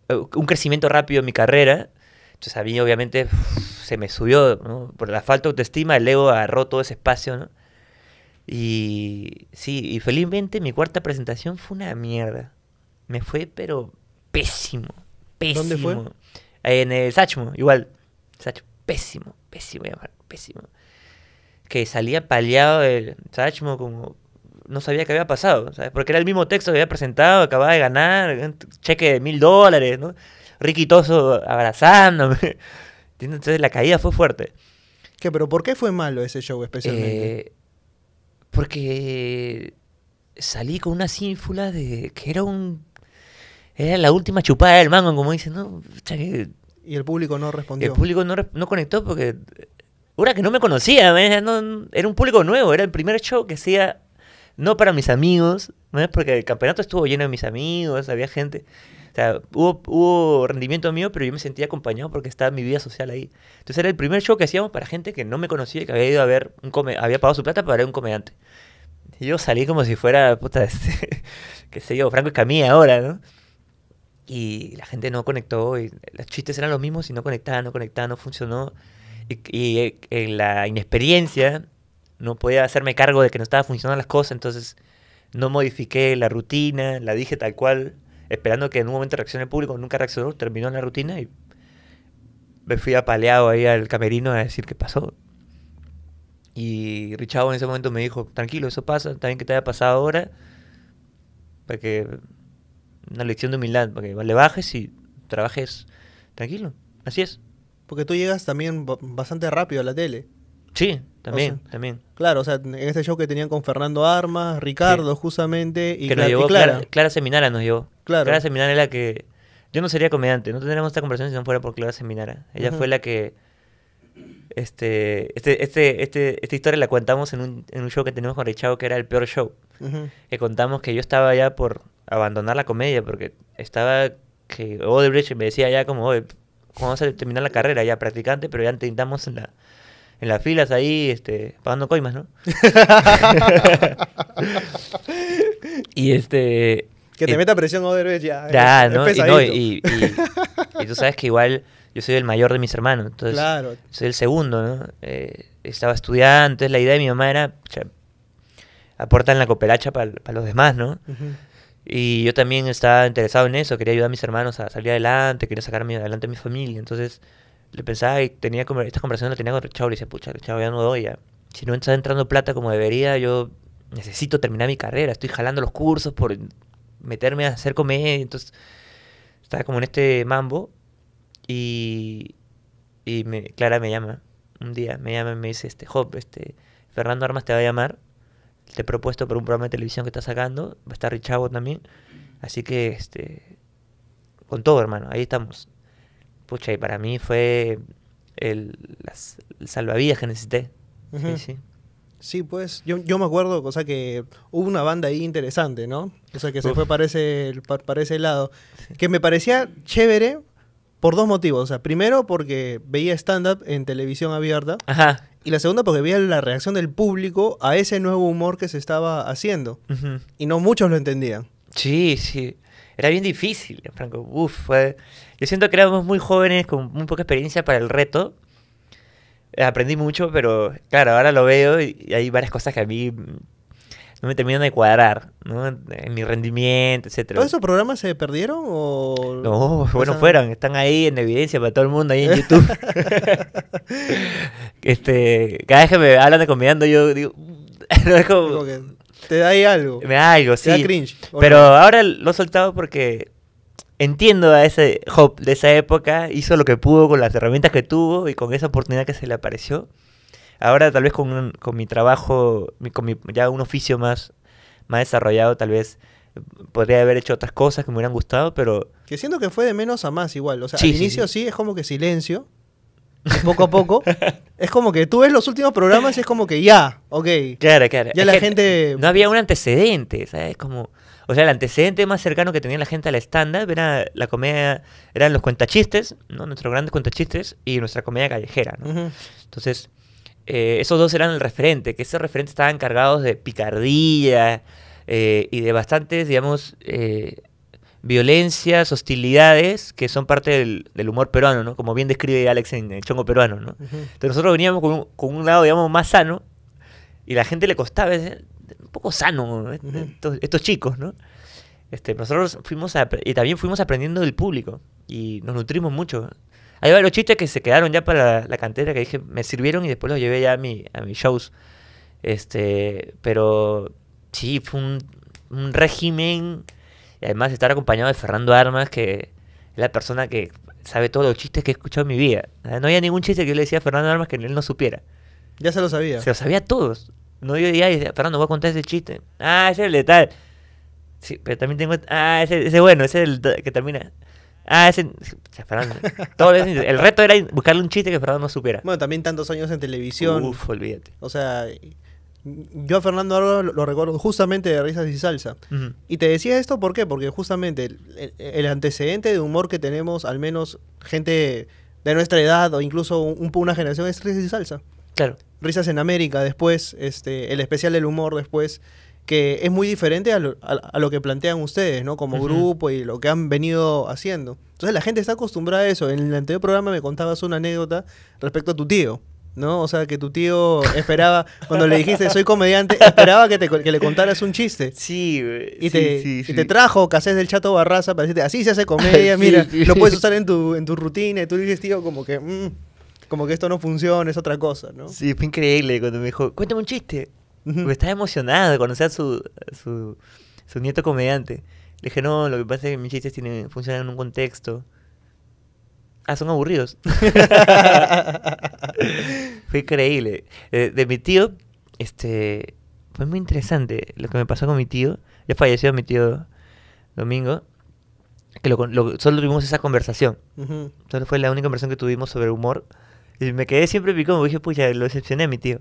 eh, un crecimiento rápido en mi carrera. Entonces a mí obviamente se me subió, Por la falta de autoestima, el ego agarró todo ese espacio, Y sí, y felizmente mi cuarta presentación fue una mierda. Me fue pero pésimo, pésimo. ¿Dónde fue? En el Sachmo, igual. Sachmo, pésimo, pésimo, pésimo. Que salía paliado el Sachmo como no sabía qué había pasado, ¿sabes? Porque era el mismo texto que había presentado, acababa de ganar, cheque de mil dólares, ¿no? Riquitoso abrazándome. Entonces la caída fue fuerte. ¿Qué? ¿Pero por qué fue malo ese show especialmente? Eh, porque salí con unas ínfulas de que era un era la última chupada del mango, como dicen, ¿no? Y el público no respondió. El público no, no conectó porque. Ahora que no me conocía, No, era un público nuevo, era el primer show que hacía, no para mis amigos, porque el campeonato estuvo lleno de mis amigos, había gente. O sea, hubo, hubo, rendimiento mío, pero yo me sentía acompañado porque estaba mi vida social ahí. Entonces era el primer show que hacíamos para gente que no me conocía y que había ido a ver, un había pagado su plata para ver un comediante. Y yo salí como si fuera, puta, este, qué sé yo, Franco Escamilla ahora, ¿no? y la gente no conectó, y los chistes eran los mismos y no conectaba, no conectaba, no funcionó. Y, eh, en la inexperiencia no podía hacerme cargo de que no estaba funcionando las cosas, entonces no modifiqué la rutina, la dije tal cual, esperando que en un momento reaccione el público, nunca reaccionó, terminó la rutina y me fui apaleado ahí al camerino a decir qué pasó. Y Richard en ese momento me dijo, tranquilo, eso pasa, está bien que te haya pasado ahora, porque una lección de humildad, porque le bajes y trabajes tranquilo. Así es. Porque tú llegas también bastante rápido a la tele. Sí, también, también. Claro, o sea, en este show que tenían con Fernando Armas, Ricardo, justamente, y, Clara. Clara. Seminara nos llevó. Claro. Clara Seminara es la que... Yo no sería comediante, no tendríamos esta conversación si no fuera por Clara Seminara. Ella fue la que... Este, este, este, este, esta historia la contamos en un, en un show que tenemos con Richao, que era el peor show que contamos que yo estaba ya por abandonar la comedia, porque estaba que Odebrecht me decía ya como, vamos a terminar la carrera ya practicante, pero ya intentamos en las filas ahí, este, pagando coimas, ¿no? y este. Que te eh, meta presión Odebrecht ya. Ya, ¿no? y, tú sabes que igual yo soy el mayor de mis hermanos, entonces. Soy el segundo, ¿no? Eh, estaba estudiando, entonces la idea de mi mamá era aportan la copelacha para los demás, ¿no? Y yo también estaba interesado en eso, quería ayudar a mis hermanos a salir adelante, quería sacar adelante a mi familia. Entonces le pensaba y tenía esta conversación la tenía con Chavo y le decía, pucha, Chavo ya no doy ya. Si no está entrando plata como debería, yo necesito terminar mi carrera, estoy jalando los cursos por meterme a hacer comedia. Entonces estaba como en este mambo y, y me, Clara me llama un día, me llama y me dice, este, este, Fernando Armas te va a llamar te he propuesto por un programa de televisión que está sacando, va a estar Richavo también, así que este, con todo hermano, ahí estamos. Pucha, y para mí fue el, las, salvavidas que necesité. sí, pues, yo, me acuerdo, cosa que hubo una banda ahí interesante, ¿no? O sea, que se fue para ese, lado. Que me parecía chévere, por dos motivos. O sea, primero porque veía stand-up en televisión abierta. Ajá. Y la segunda porque veía la reacción del público a ese nuevo humor que se estaba haciendo. Y no muchos lo entendían. Sí, sí. Era bien difícil, Franco. Uf, fue... Yo siento que éramos muy jóvenes, con muy poca experiencia para el reto. Aprendí mucho, pero claro, ahora lo veo y hay varias cosas que a mí no me terminan de cuadrar, ¿no? En mi rendimiento, etcétera. ¿Todos esos programas se perdieron o...? No, bueno, fueron, están ahí en evidencia para todo el mundo, ahí en YouTube. este, cada vez que me hablan de comediando yo digo... te da ahí algo. Me da algo, sí. Te da cringe. Pero ahora lo he soltado porque entiendo a ese Hop de esa época, hizo lo que pudo con las herramientas que tuvo y con esa oportunidad que se le apareció. Ahora tal vez con, con mi trabajo, con mi, ya un oficio más, más desarrollado, tal vez podría haber hecho otras cosas que me hubieran gustado, pero... Que siento que fue de menos a más igual. O sea, al inicio sí. es como que silencio. poco a poco. es como que tú ves los últimos programas y es como que ya, ok. Claro, claro. Ya la gente... No había un antecedente, ¿sabes? Como... O sea, el antecedente más cercano que tenía la gente al la stand era la comedia, eran los cuentachistes, ¿no? Nuestros grandes cuentachistes y nuestra comedia callejera, ¿no? Entonces, eh, esos dos eran el referente, que ese referente estaban cargados de picardía eh, y de bastantes, digamos, eh, violencias, hostilidades que son parte del, humor peruano, ¿no? Como bien describe Alex en el Chongo Peruano, ¿no? Entonces nosotros veníamos con un, lado, digamos, más sano y la gente le costaba, un poco sano, estos, chicos, ¿no? Este, nosotros fuimos y también fuimos aprendiendo del público y nos nutrimos mucho hay varios chistes que se quedaron ya para la, cantera que dije, me sirvieron y después los llevé ya a, mi, a mis shows. Este, pero sí, fue un, régimen. Y además estar acompañado de Fernando Armas, que es la persona que sabe todos los chistes que he escuchado en mi vida. No había ningún chiste que yo le decía a Fernando Armas que él no supiera. Ya se lo sabía. Se lo sabía a todos. No yo decía, Fernando, voy a contar ese chiste. Ah, ese es el tal. Sí, pero también tengo. Ah, ese, ese bueno, ese es el que termina. Ah, ese. Fernando, todo el, reto era buscarle un chiste que Fernando no supiera. Bueno, también tantos años en televisión. Uf, olvídate. O sea, yo a Fernando ahora lo, recuerdo justamente de Risas y Salsa. Y te decía esto, ¿por qué? Porque justamente el, antecedente de humor que tenemos, al menos gente de nuestra edad o incluso una generación, es Risas y Salsa. Claro. Risas en América, después, este, el especial del humor, después que es muy diferente a lo, que plantean ustedes, ¿no? Como grupo y lo que han venido haciendo. Entonces la gente está acostumbrada a eso. En el anterior programa me contabas una anécdota respecto a tu tío. ¿no? O sea, que tu tío esperaba, cuando le dijiste soy comediante, esperaba que, le contaras un chiste. Sí, y sí, te, sí, y te trajo casés del Chato Barraza para decirte, así se hace comedia, mira, lo puedes usar en tu, en tu rutina. Y tú dices, tío, como que, mm, como que esto no funciona, es otra cosa, ¿no? Sí, fue increíble cuando me dijo, cuéntame un chiste. Me estaba emocionado de conocer a su, su, su, nieto comediante. Le dije, no, lo que pasa es que mis chistes tienen, funcionan en un contexto. Ah, son aburridos. fue increíble. De, mi tío, este, fue muy interesante lo que me pasó con mi tío. Ya falleció mi tío Domingo. Que solo tuvimos esa conversación. Solo fue la única conversación que tuvimos sobre humor. Y me quedé siempre picón. Dije, ya lo decepcioné a mi tío.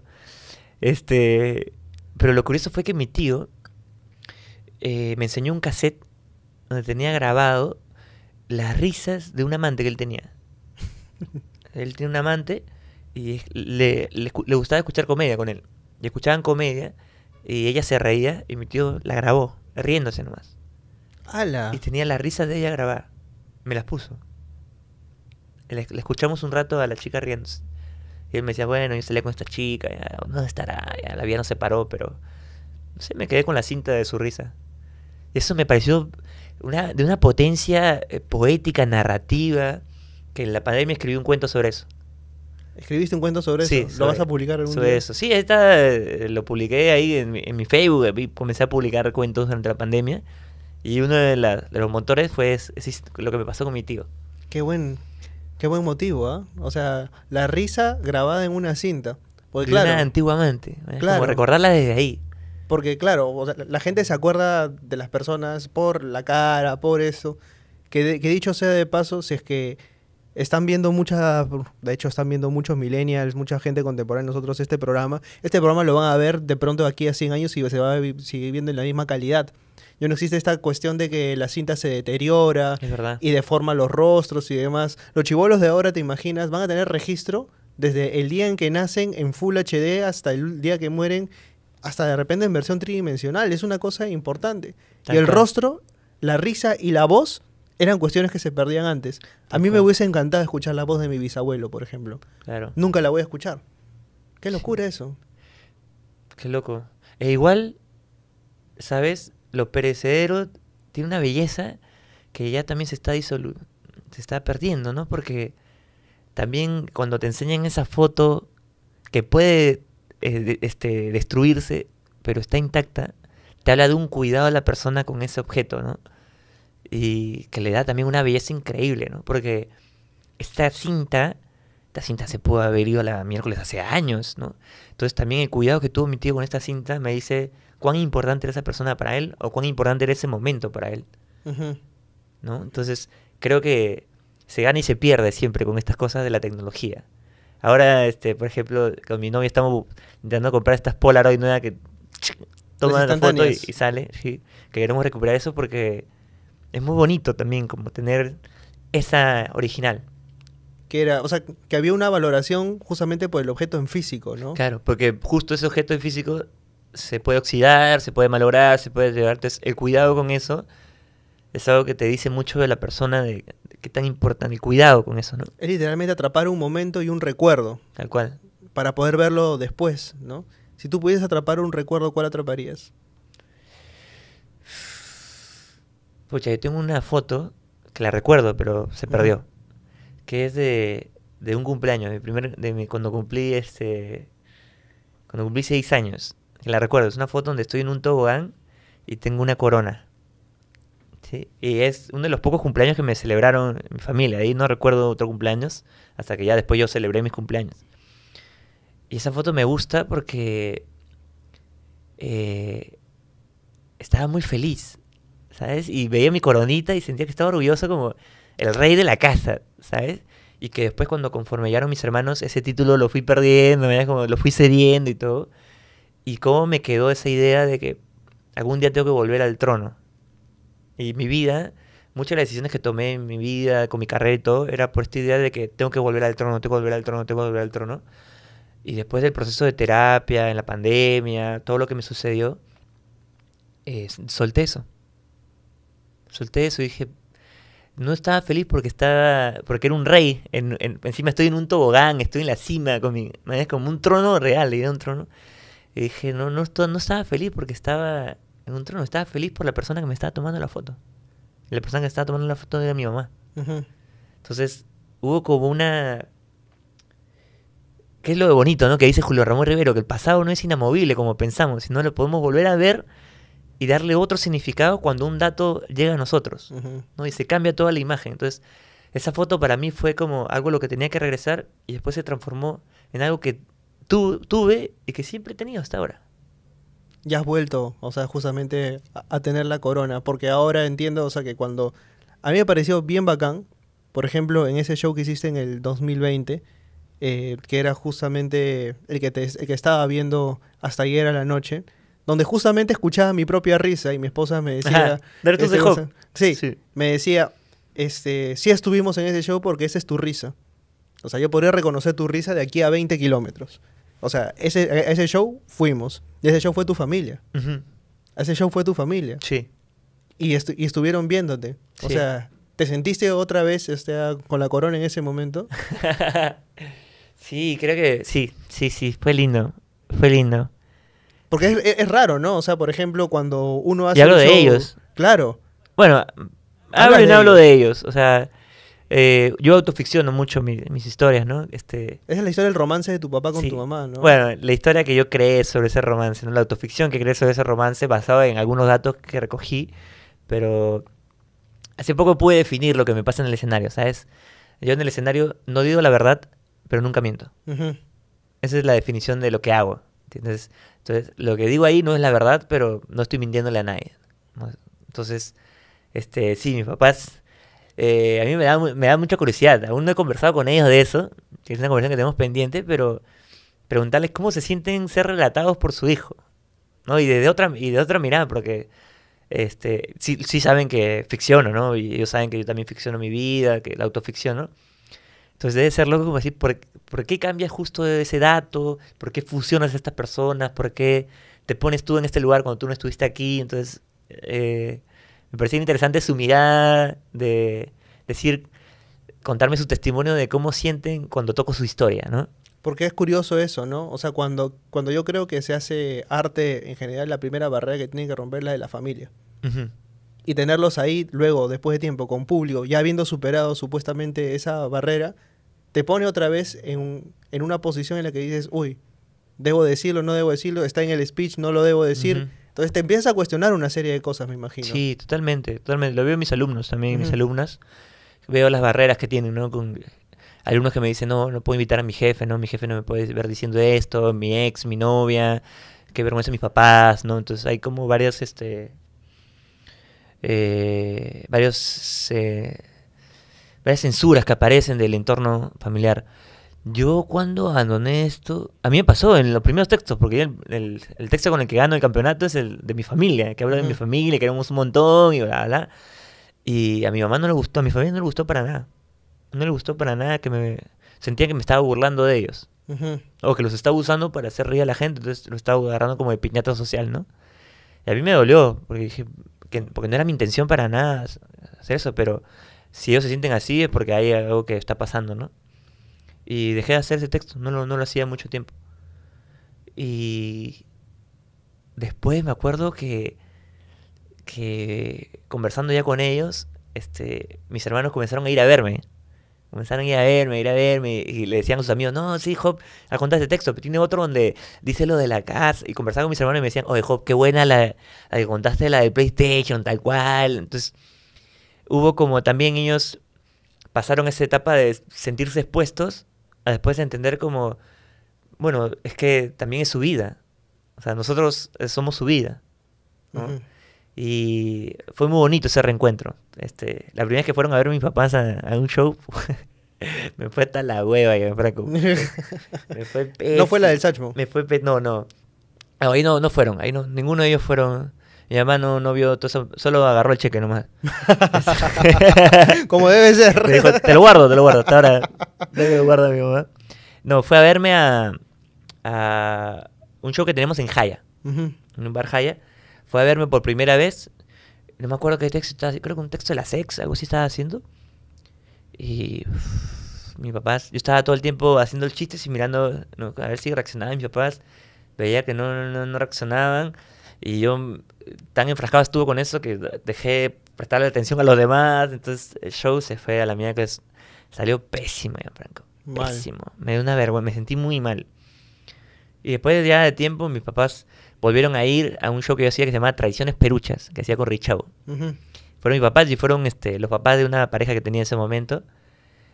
Este, pero lo curioso fue que mi tío eh, me enseñó un cassette donde tenía grabado las risas de un amante que él tenía. él tiene un amante y le, gustaba escuchar comedia con él. Y escuchaban comedia y ella se reía y mi tío la grabó, riéndose nomás. ¡Hala! Y tenía las risas de ella grabadas. Me las puso. le escuchamos un rato a la chica riéndose. Y él me decía, bueno, yo salí con esta chica, no ¿dónde estará? la vida no se paró, pero... No sé, me quedé con la cinta de su risa. Eso me pareció una, de una potencia eh, poética, narrativa, que en la pandemia escribí un cuento sobre eso. ¿Escribiste un cuento sobre eso? Sí. ¿Lo vas a publicar algún sobre eso. Sí, eh, lo publiqué ahí en mi, Facebook. comencé a publicar cuentos durante la pandemia. Y uno de, los motores fue lo que me pasó con mi tío. Qué buen, Qué buen motivo, ¿ah? O sea, la risa grabada en una cinta. Porque, claro, antiguamente. claro. Como recordarla desde ahí. Porque, claro, la gente se acuerda de las personas por la cara, por eso. Que, dicho sea de paso, si es que están viendo muchas, de hecho están viendo muchos millennials, mucha gente contemporánea nosotros este programa. Este programa lo van a ver de pronto aquí a 100 años y se va a seguir viendo en la misma calidad yo no existe esta cuestión de que la cinta se deteriora y deforma los rostros y demás. Los chivolos de ahora, te imaginas, van a tener registro desde el día en que nacen en Full HD hasta el día que mueren, hasta de repente en versión tridimensional. Es una cosa importante. y el rostro, la risa y la voz eran cuestiones que se perdían antes. A mí me hubiese encantado escuchar la voz de mi bisabuelo, por ejemplo. Claro. Nunca la voy a escuchar. Qué locura eso. Qué loco. E igual, ¿sabes? lo perecedero tiene una belleza que ya también se está se está perdiendo, ¿no? Porque también cuando te enseñan esa foto que puede eh, este, destruirse, pero está intacta, te habla de un cuidado a la persona con ese objeto, ¿no? Y que le da también una belleza increíble, ¿no? Porque esta cinta, esta cinta se pudo haber ido a la miércoles hace años, ¿no? Entonces también el cuidado que tuvo mi tío con esta cinta me dice, cuán importante era esa persona para él o cuán importante era ese momento para él. ¿No? Entonces, creo que se gana y se pierde siempre con estas cosas de la tecnología. Ahora, este, por ejemplo, con mi novia estamos intentando comprar estas Polaroid nuevas que toma la foto y, sale. Sí. queremos recuperar eso porque es muy bonito también como tener esa original. Que era, o sea, que había una valoración justamente por el objeto en físico, ¿no? Claro, porque justo ese objeto en físico se puede oxidar, se puede malograr, se puede llevarte. El cuidado con eso es algo que te dice mucho de la persona, de, qué tan importante, el cuidado con eso, ¿no? Es literalmente atrapar un momento y un recuerdo. Tal cual. Para poder verlo después, ¿no? Si tú pudieras atrapar un recuerdo, ¿cuál atraparías? Pucha, yo tengo una foto que la recuerdo, pero se perdió. Que es de, de un cumpleaños, de primer, de cuando cumplí este. Cuando cumplí seis años la recuerdo, es una foto donde estoy en un tobogán y tengo una corona. ¿sí? Y es uno de los pocos cumpleaños que me celebraron mi familia. Ahí no recuerdo otro cumpleaños, hasta que ya después yo celebré mis cumpleaños. Y esa foto me gusta porque eh, estaba muy feliz, ¿sabes? Y veía mi coronita y sentía que estaba orgulloso como el rey de la casa, ¿sabes? Y que después cuando conforme llegaron mis hermanos, ese título lo fui perdiendo, como lo fui cediendo y todo y cómo me quedó esa idea de que algún día tengo que volver al trono. Y mi vida, muchas de las decisiones que tomé en mi vida, con mi carrera y todo, era por esta idea de que tengo que volver al trono, tengo que volver al trono, tengo que volver al trono. Y después del proceso de terapia, en la pandemia, todo lo que me sucedió, eh, solté eso. Solté eso y dije, no estaba feliz porque estaba porque era un rey. En, encima estoy en un tobogán, estoy en la cima, es como un trono real, era un trono. Y dije, no, no, no estaba feliz porque estaba en un trono, estaba feliz por la persona que me estaba tomando la foto. La persona que estaba tomando la foto era mi mamá. Entonces, hubo como una... ¿Qué es lo de bonito, no? Que dice Julio Ramón Rivero, que el pasado no es inamovible como pensamos, sino lo podemos volver a ver y darle otro significado cuando un dato llega a nosotros, ¿no? Y se cambia toda la imagen. Entonces, esa foto para mí fue como algo lo que tenía que regresar y después se transformó en algo que tuve y que siempre he tenido hasta ahora. Ya has vuelto, o sea, justamente a, tener la corona, porque ahora entiendo, o sea, que cuando a mí me pareció bien bacán, por ejemplo, en ese show que hiciste en el 2020, eh, que era justamente el que, te, que estaba viendo hasta ayer a la noche, donde justamente escuchaba mi propia risa y mi esposa me decía... Este, de Sí, sí, me decía, este, sí estuvimos en ese show porque esa es tu risa. O sea, yo podría reconocer tu risa de aquí a 20 kilómetros. O sea, ese, a ese show fuimos. Y ese show fue tu familia. Ese show fue tu familia. Sí. Y, estuvieron viéndote. O sea, ¿te sentiste otra vez este, ah, con la corona en ese momento? sí, creo que sí, sí, sí, fue lindo. Fue lindo. Porque es, raro, ¿no? O sea, por ejemplo, cuando uno hace. Y hablo de ellos. Claro. Bueno, hablo y hablo de ellos. O sea, eh, yo autoficciono mucho mis historias, ¿no? Este, Esa es la historia del romance de tu papá con tu mamá, ¿no? Bueno, la historia que yo creé sobre ese romance, ¿no? La autoficción que creé sobre ese romance basada en algunos datos que recogí, pero hace poco pude definir lo que me pasa en el escenario, ¿sabes? Yo en el escenario no digo la verdad, pero nunca miento. Esa es la definición de lo que hago, ¿entiendes? Entonces, lo que digo ahí no es la verdad, pero no estoy mintiéndole a nadie. Entonces, este, sí, mis papás eh, a mí me da, me da mucha curiosidad. Aún no he conversado con ellos de eso, que es una conversación que tenemos pendiente, pero preguntarles cómo se sienten ser relatados por su hijo, ¿no? Y desde otra, y de otra mirada, porque este, sí, saben que ficciono, ¿no? Y ellos saben que yo también ficciono mi vida, que la autoficciono. Entonces debe ser loco como decir, ¿por, qué cambias justo ese dato? ¿Por qué fusionas a estas personas? ¿Por qué te pones tú en este lugar cuando tú no estuviste aquí? Entonces, eh, me pareció interesante su mirada de decir, contarme su testimonio de cómo sienten cuando toco su historia, ¿no? Porque es curioso eso, ¿no? O sea, cuando, cuando yo creo que se hace arte, en general, la primera barrera que tiene que romper es la de la familia. Y tenerlos ahí luego, después de tiempo, con público, ya habiendo superado supuestamente esa barrera, te pone otra vez en, en una posición en la que dices, uy, debo decirlo, no debo decirlo, está en el speech, no lo debo decir. Entonces te empiezas a cuestionar una serie de cosas, me imagino. Sí, totalmente, totalmente. Lo veo en mis alumnos también, mis alumnas. Veo las barreras que tienen, ¿no? Con alumnos que me dicen, no, no puedo invitar a mi jefe, ¿no? Mi jefe no me puede ver diciendo esto, mi ex, mi novia, qué vergüenza mis papás, ¿no? Entonces hay como varias, este... Eh, varios... Eh, varias censuras que aparecen del entorno familiar. Yo cuando abandoné esto, a mí me pasó en los primeros textos, porque el, el, texto con el que gano el campeonato es el de mi familia, que habla de mi familia, que éramos un montón y bla, bla. Y a mi mamá no le gustó, a mi familia no le gustó para nada. No le gustó para nada que me... Sentía que me estaba burlando de ellos. O que los estaba usando para hacer reír a la gente, entonces lo estaba agarrando como de piñata social, ¿no? Y a mí me dolió, porque dije, porque no era mi intención para nada hacer eso, pero si ellos se sienten así es porque hay algo que está pasando, ¿no? Y dejé de hacer ese texto, no lo, no lo hacía mucho tiempo. Y después me acuerdo que, que conversando ya con ellos, este, mis hermanos comenzaron a ir a verme. Comenzaron a ir a verme, a ir a verme, y le decían a sus amigos, no, sí, Job, ...a contar ese texto, tiene otro donde dice lo de la casa, y conversaba con mis hermanos y me decían, oye, Job, qué buena la, la que contaste, la de PlayStation, tal cual. Entonces, hubo como también ellos pasaron esa etapa de sentirse expuestos Después de entender como, bueno, es que también es su vida. O sea, nosotros eh, somos su vida. Y fue muy bonito ese reencuentro. Este, la primera vez que fueron a ver mis papás a, un show, me fue hasta la hueva, ya, me fue No fue la del Sachmo. Me fue No, no. no ahí no, no fueron. Ahí no, ninguno de ellos fueron mi mamá no, vio todo solo agarró el cheque nomás. Como debe ser. te lo guardo, te lo guardo, hasta ahora. Te lo guardo mi mamá. No, fue a verme a, un show que tenemos en Jaya, en un bar Jaya. Fue a verme por primera vez. No me acuerdo qué texto estaba creo que un texto de la sex, algo así estaba haciendo. Y mi papá, yo estaba todo el tiempo haciendo el chiste y mirando, a ver si reaccionaban mis papás. Veía que no, no reaccionaban. Y yo mm, tan enfrascado estuve con eso que dejé prestarle atención a los demás. Entonces el show se fue a la mía que salió pésimo, Franco. Pésimo. Me dio una vergüenza, me sentí muy mal. Y después ya de tiempo mis papás volvieron a ir a un show que yo hacía que se llamaba Tradiciones Peruchas, que hacía con Richavo. Fueron mis papás y fueron este, los papás de una pareja que tenía en ese momento.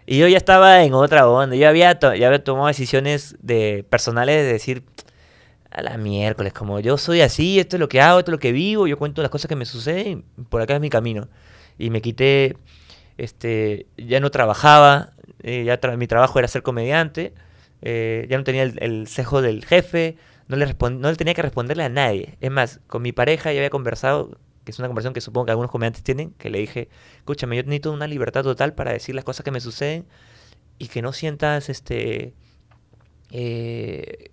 Y yo ya estaba en otra onda. Yo había, ya había tomado decisiones de, personales de decir, a la miércoles, como yo soy así, esto es lo que hago, esto es lo que vivo, yo cuento las cosas que me suceden, por acá es mi camino. Y me quité, este, ya no trabajaba, eh, ya mi trabajo era ser comediante, eh, ya no tenía el, cejo del jefe, no le, no tenía que responderle a nadie. Es más, con mi pareja ya había conversado, que es una conversación que supongo que algunos comediantes tienen, que le dije, escúchame, yo necesito una libertad total para decir las cosas que me suceden y que no sientas, este... Eh,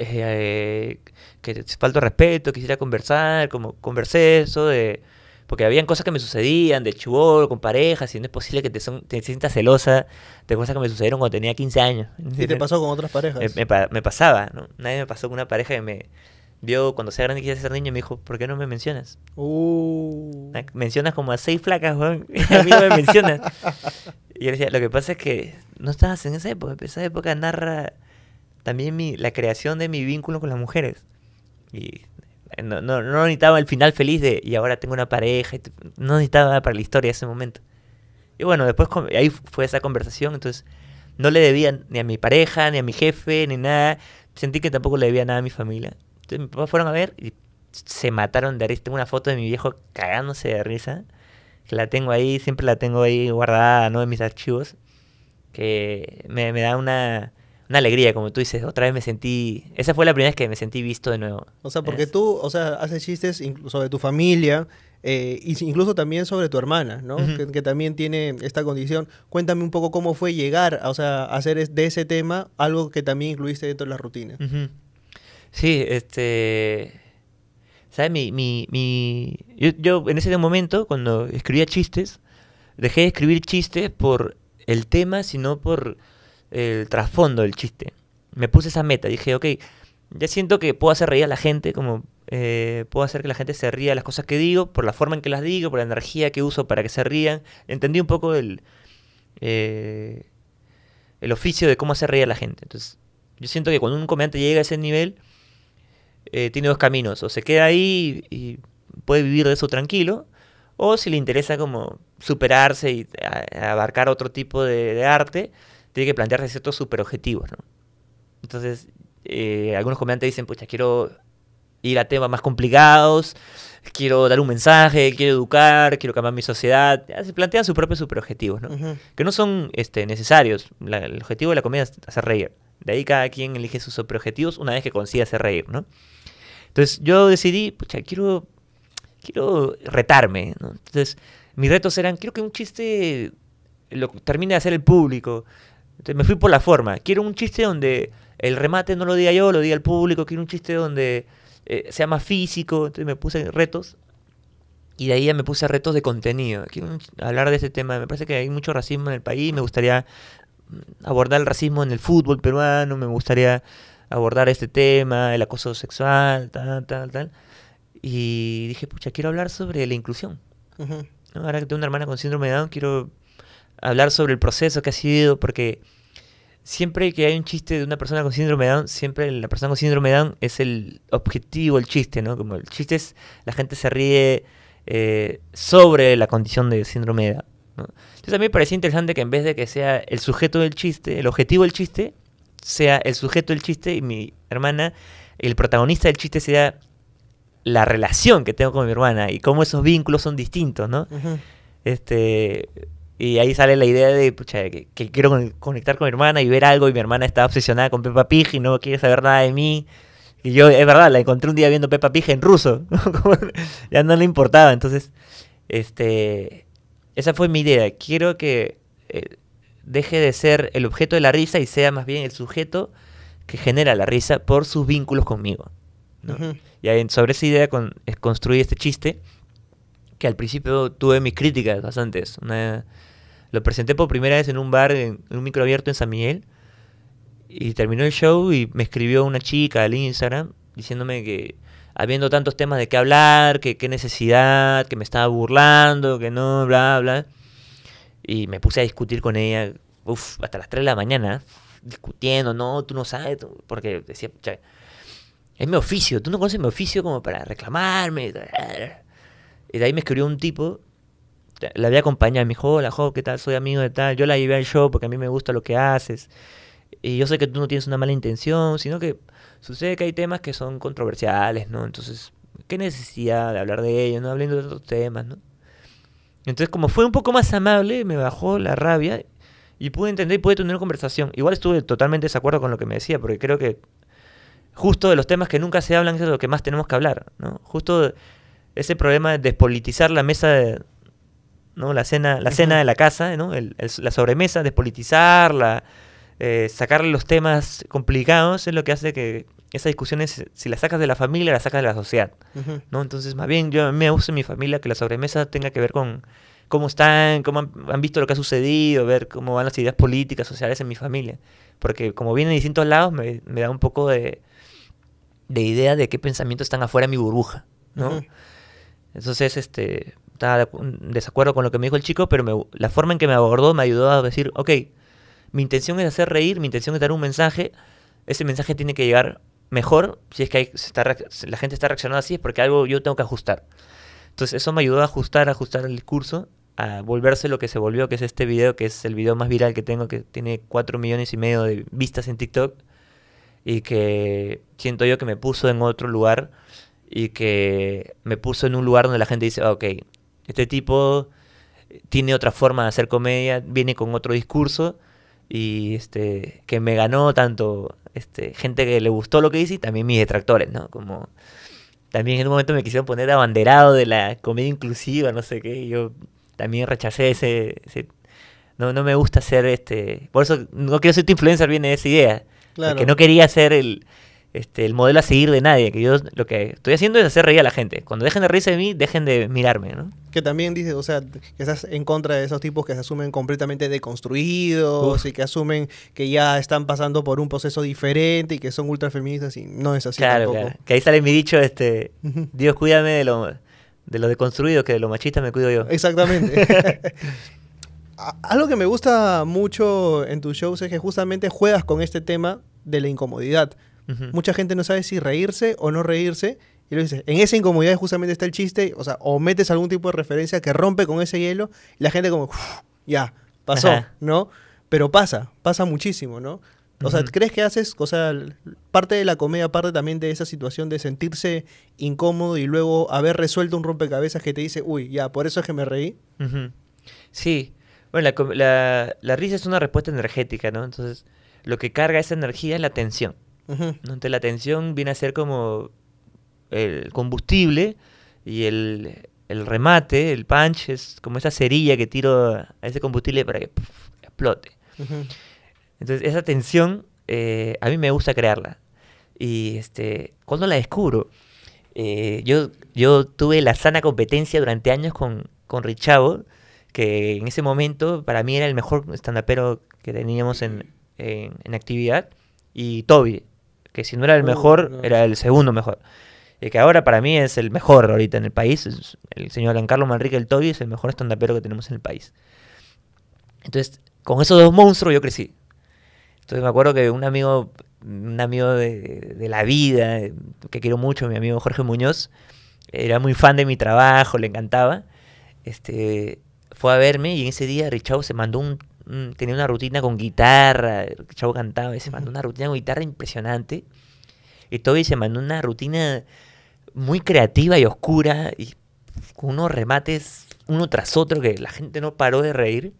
eh, que falta respeto, quisiera conversar, como conversé eso de... Porque habían cosas que me sucedían de chubor, con parejas, y no es posible que te, sientas celosa de cosas que me sucedieron cuando tenía 15 años. ¿Y te pasó con otras parejas? Me, pasaba, ¿no? Nadie me pasó con una pareja que me vio cuando sea grande quisiera ser niño y me dijo, ¿por qué no me mencionas? Uh. Mencionas como a seis flacas, Y a mí no me mencionas. Y yo decía, lo que pasa es que no estabas en esa época. esa época narra también mi, la creación de mi vínculo con las mujeres. Y eh, no, no, no, necesitaba el final feliz de, y ahora tengo una pareja, no necesitaba nada para la historia ese momento. Y bueno, después ahí fue esa conversación, entonces no le debía ni a mi pareja, ni a mi jefe, ni nada. Sentí que tampoco le debía nada a mi familia. Entonces mis papás fueron a ver y se mataron de risa. Tengo una foto de mi viejo cagándose de risa, que la tengo ahí, siempre la tengo ahí guardada, ¿no? En mis archivos, que me, me da una una alegría, como tú dices. Otra vez me sentí. Esa fue la primera vez que me sentí visto de nuevo. O sea, porque tú, o sea, haces chistes sobre tu familia. Eh, incluso también sobre tu hermana, ¿no? que, también tiene esta condición. Cuéntame un poco cómo fue llegar, o sea, hacer de ese tema algo que también incluiste dentro de la rutina. Sí, este. ¿Sabes? Mi, Yo, yo, en ese momento, cuando escribía chistes, dejé de escribir chistes por el tema, sino por el trasfondo del chiste. Me puse esa meta, dije, ok, ya siento que puedo hacer reír a la gente, como eh, puedo hacer que la gente se ría de las cosas que digo, por la forma en que las digo, por la energía que uso para que se rían. Entendí un poco el, eh, el oficio de cómo hacer reír a la gente. Entonces, yo siento que cuando un comediante llega a ese nivel, eh, tiene dos caminos. O se queda ahí y, puede vivir de eso tranquilo, o si le interesa como superarse y abarcar otro tipo de arte, tiene que plantearse ciertos superobjetivos, ¿no? Entonces, eh, algunos comediantes dicen, pucha, quiero ir a temas más complicados, quiero dar un mensaje, quiero educar, quiero cambiar mi sociedad. Se plantean sus propios superobjetivos, ¿no? Que no son este, necesarios. el objetivo de la comedia es hacer reír. De ahí cada quien elige sus superobjetivos una vez que consiga hacer reír, ¿no? Entonces yo decidí, pucha, quiero, quiero retarme, Entonces mis retos eran, quiero que un chiste lo termine de hacer el público, me fui por la forma. Quiero un chiste donde el remate no lo diga yo, lo diga el público. Quiero un chiste donde eh, sea más físico. Entonces me puse retos. Y de ahí ya me puse retos de contenido. Quiero hablar de este tema. Me parece que hay mucho racismo en el país. Me gustaría mm, abordar el racismo en el fútbol peruano. Me gustaría abordar este tema, el acoso sexual, tal, tal, tal. Y dije, pucha, quiero hablar sobre la inclusión. Ahora que tengo una hermana con síndrome de Down, quiero hablar sobre el proceso que ha sido, porque siempre que hay un chiste de una persona con síndrome de Down, siempre la persona con síndrome de Down es el objetivo, el chiste, ¿no? Como el chiste es, la gente se ríe eh, sobre la condición de síndrome de Down. Entonces a mí me parecía interesante que en vez de que sea el sujeto del chiste, el objetivo del chiste, sea el sujeto del chiste y mi hermana, el protagonista del chiste sea la relación que tengo con mi hermana y cómo esos vínculos son distintos, ¿no? Este, y ahí sale la idea de que, quiero conectar con mi hermana y ver algo. Y mi hermana está obsesionada con Peppa Pig y no quiere saber nada de mí. Y yo, es verdad, la encontré un día viendo Peppa Pig en ruso. ya no le importaba. Entonces, este, esa fue mi idea. Quiero que eh, deje de ser el objeto de la risa y sea más bien el sujeto que genera la risa por sus vínculos conmigo. Y sobre esa idea con, construí este chiste que al principio tuve mis críticas bastante. Una, lo presenté por primera vez en un bar, en, un micro abierto en San Miguel. Y terminó el show y me escribió una chica al Instagram diciéndome que habiendo tantos temas de qué hablar, que qué necesidad, que me estaba burlando, que no, bla, bla. Y me puse a discutir con ella, uff, hasta las 3 de la mañana, discutiendo, no, tú no sabes, porque decía, es mi oficio, tú no conoces mi oficio como para reclamarme. Y de ahí me escribió un tipo la voy a acompañar. Me dijo, hola, joven ¿qué tal? Soy amigo de tal. Yo la llevé al show porque a mí me gusta lo que haces. Y yo sé que tú no tienes una mala intención, sino que sucede que hay temas que son controversiales, ¿no? Entonces, ¿qué necesidad de hablar de ellos? No hablando de otros temas, ¿no? Entonces, como fue un poco más amable, me bajó la rabia y pude entender y pude tener una conversación. Igual estuve totalmente desacuerdo con lo que me decía, porque creo que justo de los temas que nunca se hablan es de lo que más tenemos que hablar, ¿no? Justo ese problema de despolitizar la mesa de, la cena, la cena de la casa, ¿no? la sobremesa, despolitizarla, eh, sacarle los temas complicados es lo que hace que esas discusiones, si las sacas de la familia, las sacas de la sociedad, ¿no? Entonces, más bien, yo me gusta en mi familia que la sobremesa tenga que ver con cómo están, cómo han, visto lo que ha sucedido, ver cómo van las ideas políticas, sociales en mi familia. Porque como vienen de distintos lados, me, da un poco de, de idea de qué pensamientos están afuera de mi burbuja, Entonces, este, estaba en desacuerdo con lo que me dijo el chico, pero la forma en que me abordó me ayudó a decir, ok, mi intención es hacer reír, mi intención es dar un mensaje, ese mensaje tiene que llegar mejor, si es que la gente está reaccionando así, es porque algo yo tengo que ajustar. Entonces eso me ayudó a ajustar, a ajustar el discurso, a volverse lo que se volvió, que es este video, que es el video más viral que tengo, que tiene 4 millones y medio de vistas en TikTok, y que siento yo que me puso en otro lugar y que me puso en un lugar donde la gente dice, ok, este tipo eh, tiene otra forma de hacer comedia, viene con otro discurso y este que me ganó tanto este gente que le gustó lo que hice y también mis detractores, ¿no? Como también en un momento me quisieron poner abanderado de la comedia inclusiva, no sé qué, yo también rechacé ese, no, no me gusta ser este, por eso no quiero ser tu influencer viene de esa idea, claro. que no quería ser el este, el modelo a seguir de nadie, que yo lo que estoy haciendo es hacer reír a la gente. Cuando dejen de reírse de mí, dejen de mirarme, ¿no? que también dice, o sea, que estás en contra de esos tipos que se asumen completamente deconstruidos y que asumen que ya están pasando por un proceso diferente y que son ultrafeministas y no es así claro, tampoco. Que ahí sale mi dicho, este, Dios cuídame de lo de que de lo machista me cuido yo. Exactamente. Algo que me gusta mucho en tus shows es que justamente juegas con este tema de la incomodidad. Mucha gente no sabe si reírse o no reírse y lo dices, en esa incomodidad justamente está el chiste, o sea, o metes algún tipo de referencia que rompe con ese hielo y la gente como, ya, pasó, ¿no? Pero pasa, pasa muchísimo, ¿no? O sea, ¿crees que haces, o sea, parte de la comedia, parte también de esa situación de sentirse incómodo y luego haber resuelto un rompecabezas que te dice, uy, ya, por eso es que me reí? Sí. Bueno, la, risa es una respuesta energética, ¿no? Entonces, lo que carga esa energía es la tensión. Entonces, la tensión viene a ser como el combustible y el, remate, el punch, es como esa cerilla que tiro a ese combustible para que explote. Entonces, esa tensión eh, a mí me gusta crearla. Y este, cuando la descubro, eh, yo, yo tuve la sana competencia durante años con, con Richavo, que en ese momento para mí era el mejor stand que teníamos en, actividad, y Toby, que si no era el uh, mejor, era el segundo mejor que ahora para mí es el mejor ahorita en el país. El señor Carlos Manrique el Toby es el mejor estandapero que tenemos en el país. Entonces, con esos dos monstruos yo crecí. Entonces me acuerdo que un amigo, un amigo de, la vida, que quiero mucho, mi amigo Jorge Muñoz, era muy fan de mi trabajo, le encantaba. Este, fue a verme y en ese día Richao se mandó un, tenía una rutina con guitarra, Richao cantaba y se mandó una rutina con guitarra impresionante. Y Toby se mandó una rutina muy creativa y oscura y con unos remates uno tras otro que la gente no paró de reír.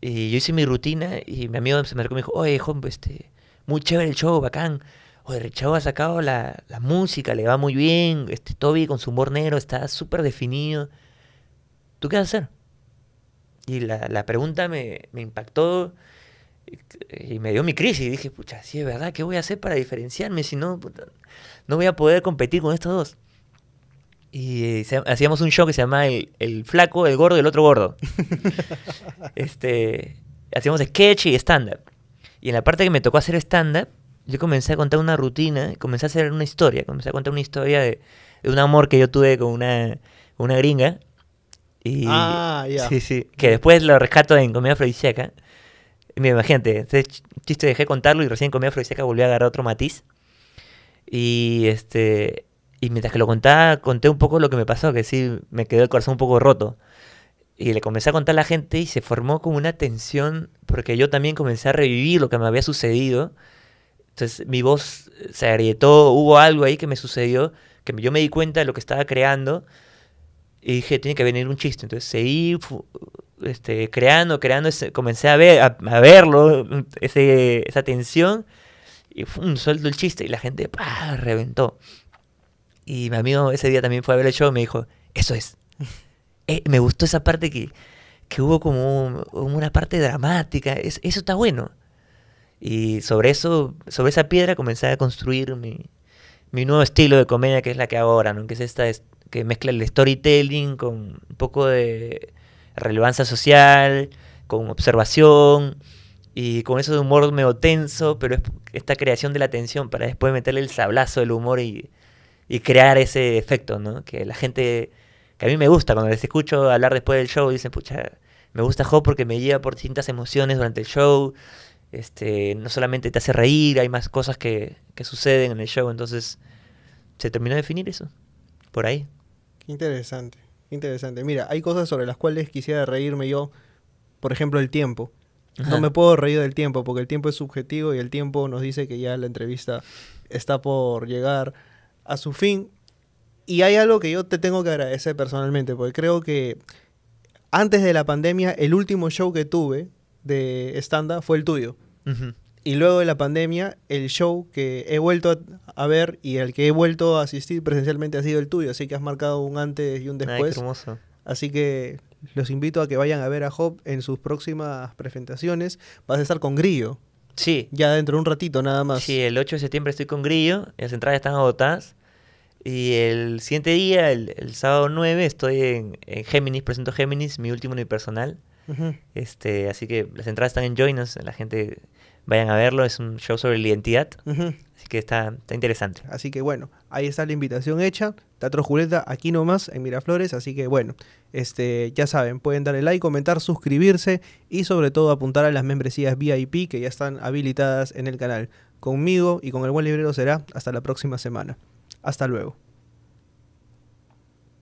Y yo hice mi rutina y mi amigo se me y me dijo, oye, pues, este, muy chévere el show, bacán. Oye, el chavo ha sacado la, música, le va muy bien. Este, Toby con su humor negro está súper definido. ¿Tú qué vas a hacer? Y la, pregunta me, me impactó y me dio mi crisis y dije, pucha, si sí, es verdad, ¿qué voy a hacer para diferenciarme si no, no voy a poder competir con estos dos? Y eh, hacíamos un show que se llamaba el, flaco, el gordo y el otro gordo. este, hacíamos sketch y stand-up. Y en la parte que me tocó hacer stand-up, yo comencé a contar una rutina, comencé a hacer una historia, comencé a contar una historia de, un amor que yo tuve con una, una gringa. Y, ah, Sí, sí. Que después lo rescato en Comida Afrodisíaca imagínate, ese chiste dejé contarlo y recién comí Afrodisíaca volví a agarrar otro matiz. Y este y mientras que lo contaba, conté un poco lo que me pasó, que sí, me quedó el corazón un poco roto. Y le comencé a contar a la gente y se formó como una tensión, porque yo también comencé a revivir lo que me había sucedido. Entonces mi voz se agrietó, hubo algo ahí que me sucedió, que yo me di cuenta de lo que estaba creando y dije, tiene que venir un chiste. Entonces seguí este, creando, creando, comencé a, ver, a, verlo, esa tensión, y un sueldo el chiste y la gente reventó. Y mi amigo ese día también fue a ver el show y me dijo, eso es. Eh, me gustó esa parte que, hubo como, una parte dramática, eso está bueno. Y sobre eso, sobre esa piedra comencé a construir mi, mi nuevo estilo de comedia que es la que ahora, Que es esta, que mezcla el storytelling con un poco de relevancia social, con observación y con eso de humor medio tenso, pero esta creación de la tensión para después meterle el sablazo del humor y, crear ese efecto, ¿no? Que la gente, que a mí me gusta, cuando les escucho hablar después del show, dicen, pucha, me gusta Job porque me lleva por distintas emociones durante el show, este, no solamente te hace reír, hay más cosas que, que suceden en el show, entonces se terminó de definir eso, por ahí. Qué interesante interesante. Mira, hay cosas sobre las cuales quisiera reírme yo. Por ejemplo, el tiempo. No me puedo reír del tiempo porque el tiempo es subjetivo y el tiempo nos dice que ya la entrevista está por llegar a su fin. Y hay algo que yo te tengo que agradecer personalmente porque creo que antes de la pandemia el último show que tuve de stand fue el tuyo. Y luego de la pandemia, el show que he vuelto a ver y al que he vuelto a asistir presencialmente ha sido el tuyo, así que has marcado un antes y un después. Así que los invito a que vayan a ver a Hop en sus próximas presentaciones. Vas a estar con Grillo. Sí. Ya dentro de un ratito nada más. Sí, el 8 de septiembre estoy con Grillo, las entradas están agotadas. Y el siguiente día, el, sábado 9, estoy en, Géminis, presento Géminis, mi último mi personal. este, así que las entradas están en Join Us, la gente Vayan a verlo, es un show sobre la identidad. Así que está, interesante. Así que bueno, ahí está la invitación hecha. Teatro Juleta, aquí nomás, en Miraflores. Así que bueno, este, ya saben, pueden darle like, comentar, suscribirse y sobre todo apuntar a las membresías VIP que ya están habilitadas en el canal. Conmigo y con el buen librero será hasta la próxima semana. Hasta luego.